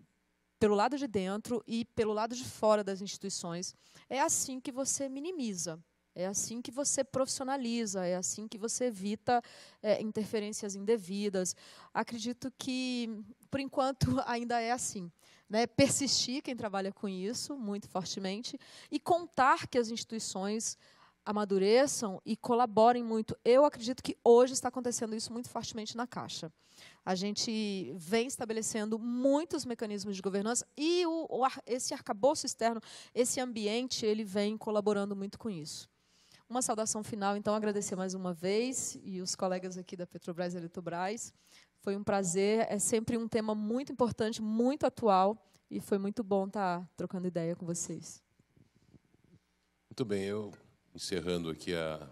pelo lado de dentro e pelo lado de fora das instituições, é assim que você minimiza é assim que você profissionaliza, é assim que você evita é, interferências indevidas. Acredito que, por enquanto, ainda é assim. Né? Persistir quem trabalha com isso, muito fortemente, e contar que as instituições amadureçam e colaborem muito. Eu acredito que hoje está acontecendo isso muito fortemente na Caixa. A gente vem estabelecendo muitos mecanismos de governança e o, o, esse arcabouço externo, esse ambiente, ele vem colaborando muito com isso. Uma saudação final, então, agradecer mais uma vez e os colegas aqui da Petrobras e Eletrobras. Foi um prazer, é sempre um tema muito importante, muito atual, e foi muito bom estar tá trocando ideia com vocês. Muito bem, eu encerrando aqui a,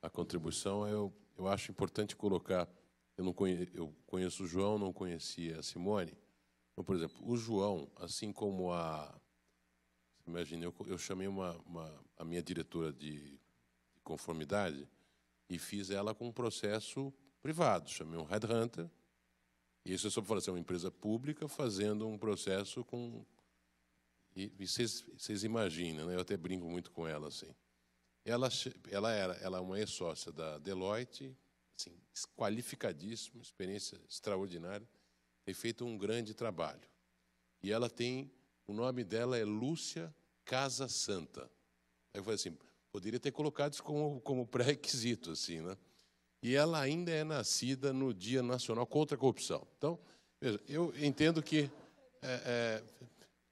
a contribuição, eu, eu acho importante colocar, eu, não conhe, eu conheço o João, não conhecia a Simone, então, por exemplo, o João, assim como a Imagina, eu, eu chamei uma, uma, a minha diretora de conformidade, e fiz ela com um processo privado, chamei um headhunter. E isso é só para falar, assim, é uma empresa pública fazendo um processo com. E, vocês, vocês imaginam, né? eu até brinco muito com ela assim. Ela, ela era ela é uma ex-sócia da Deloitte, assim, qualificadíssima, experiência extraordinária, tem feito um grande trabalho. E ela tem, o nome dela é Lúcia Casa Santa. Aí eu falei assim, Poderia ter colocado isso como, como pré-requisito, assim, né? E ela ainda é nascida no Dia Nacional contra a Corrupção. Então, veja, eu entendo que é, é,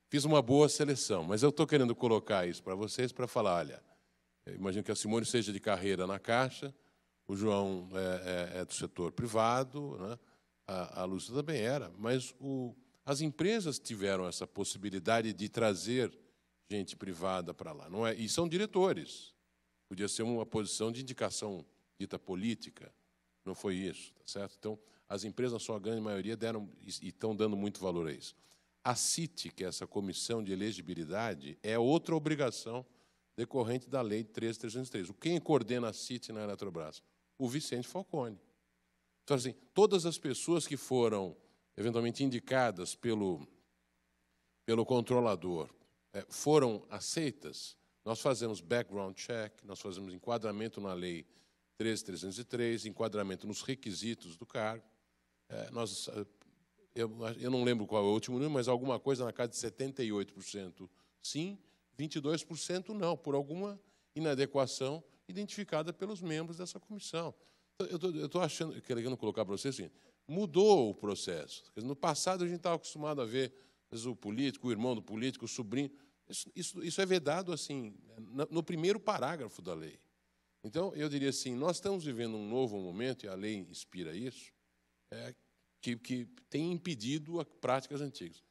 fiz uma boa seleção, mas eu estou querendo colocar isso para vocês para falar, olha, imagino que a Simone seja de carreira na Caixa, o João é, é, é do setor privado, né? a, a Lúcia também era, mas o, as empresas tiveram essa possibilidade de trazer gente privada para lá, não é? E são diretores. Podia ser uma posição de indicação dita política. Não foi isso, tá certo? Então, as empresas, na sua grande maioria, deram e estão dando muito valor a isso. A CIT, que é essa comissão de elegibilidade, é outra obrigação decorrente da Lei 13303. Quem coordena a CIT na Eletrobras? O Vicente Falcone. Então, assim, todas as pessoas que foram eventualmente indicadas pelo, pelo controlador é, foram aceitas, nós fazemos background check, nós fazemos enquadramento na lei 13303, enquadramento nos requisitos do cargo. É, nós, é, eu, eu, não lembro qual é o último número, mas alguma coisa na casa de 78% sim, 22% não, por alguma inadequação identificada pelos membros dessa comissão. Então, eu estou achando, querendo colocar para vocês o seguinte, mudou o processo. No passado a gente estava acostumado a ver vezes, o político, o irmão do político, o sobrinho. Isso, isso, isso é vedado assim, no primeiro parágrafo da lei. Então, eu diria assim: nós estamos vivendo um novo momento, e a lei inspira isso, é, que, que tem impedido práticas antigas.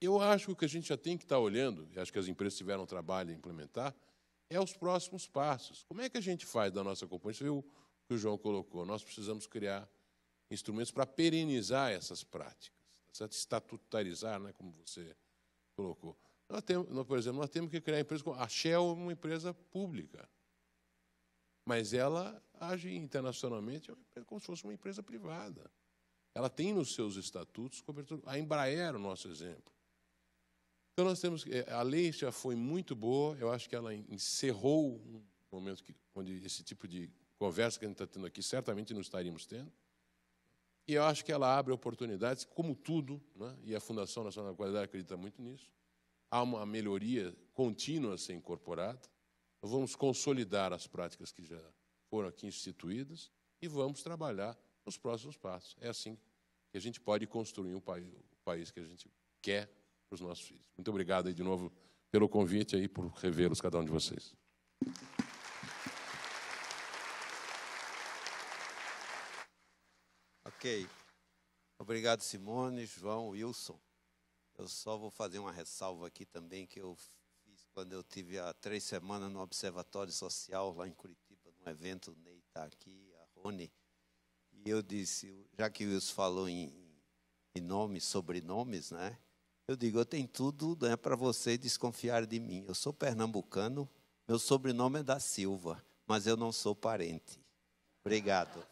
Eu acho que o que a gente já tem que estar olhando, e acho que as empresas tiveram trabalho a implementar, é os próximos passos. Como é que a gente faz da nossa companhia? Você viu o que o João colocou? Nós precisamos criar instrumentos para perenizar essas práticas, certo? estatutarizar, né, como você colocou. Nós temos, nós, por exemplo, nós temos que criar empresas como a Shell é uma empresa pública, mas ela age internacionalmente é como se fosse uma empresa privada. Ela tem nos seus estatutos cobertura. A Embraer, é o nosso exemplo. Então nós temos é, a lei já foi muito boa. Eu acho que ela encerrou um momento que, onde esse tipo de conversa que a gente está tendo aqui certamente não estaríamos tendo. E eu acho que ela abre oportunidades, como tudo, né? e a Fundação Nacional da Qualidade acredita muito nisso, há uma melhoria contínua a ser incorporada. Nós vamos consolidar as práticas que já foram aqui instituídas e vamos trabalhar nos próximos passos. É assim que a gente pode construir um país, o país que a gente quer para os nossos filhos. Muito obrigado aí de novo pelo convite e por revê-los cada um de vocês. Ok. Obrigado, Simone, João, Wilson. Eu só vou fazer uma ressalva aqui também que eu fiz quando eu tive há três semanas no Observatório Social lá em Curitiba, num evento, o Ney está aqui, a Rony. E eu disse, já que o Wilson falou em, em nomes, sobrenomes, né? Eu digo, eu tenho tudo né, para você desconfiar de mim. Eu sou pernambucano, meu sobrenome é da Silva, mas eu não sou parente. Obrigado.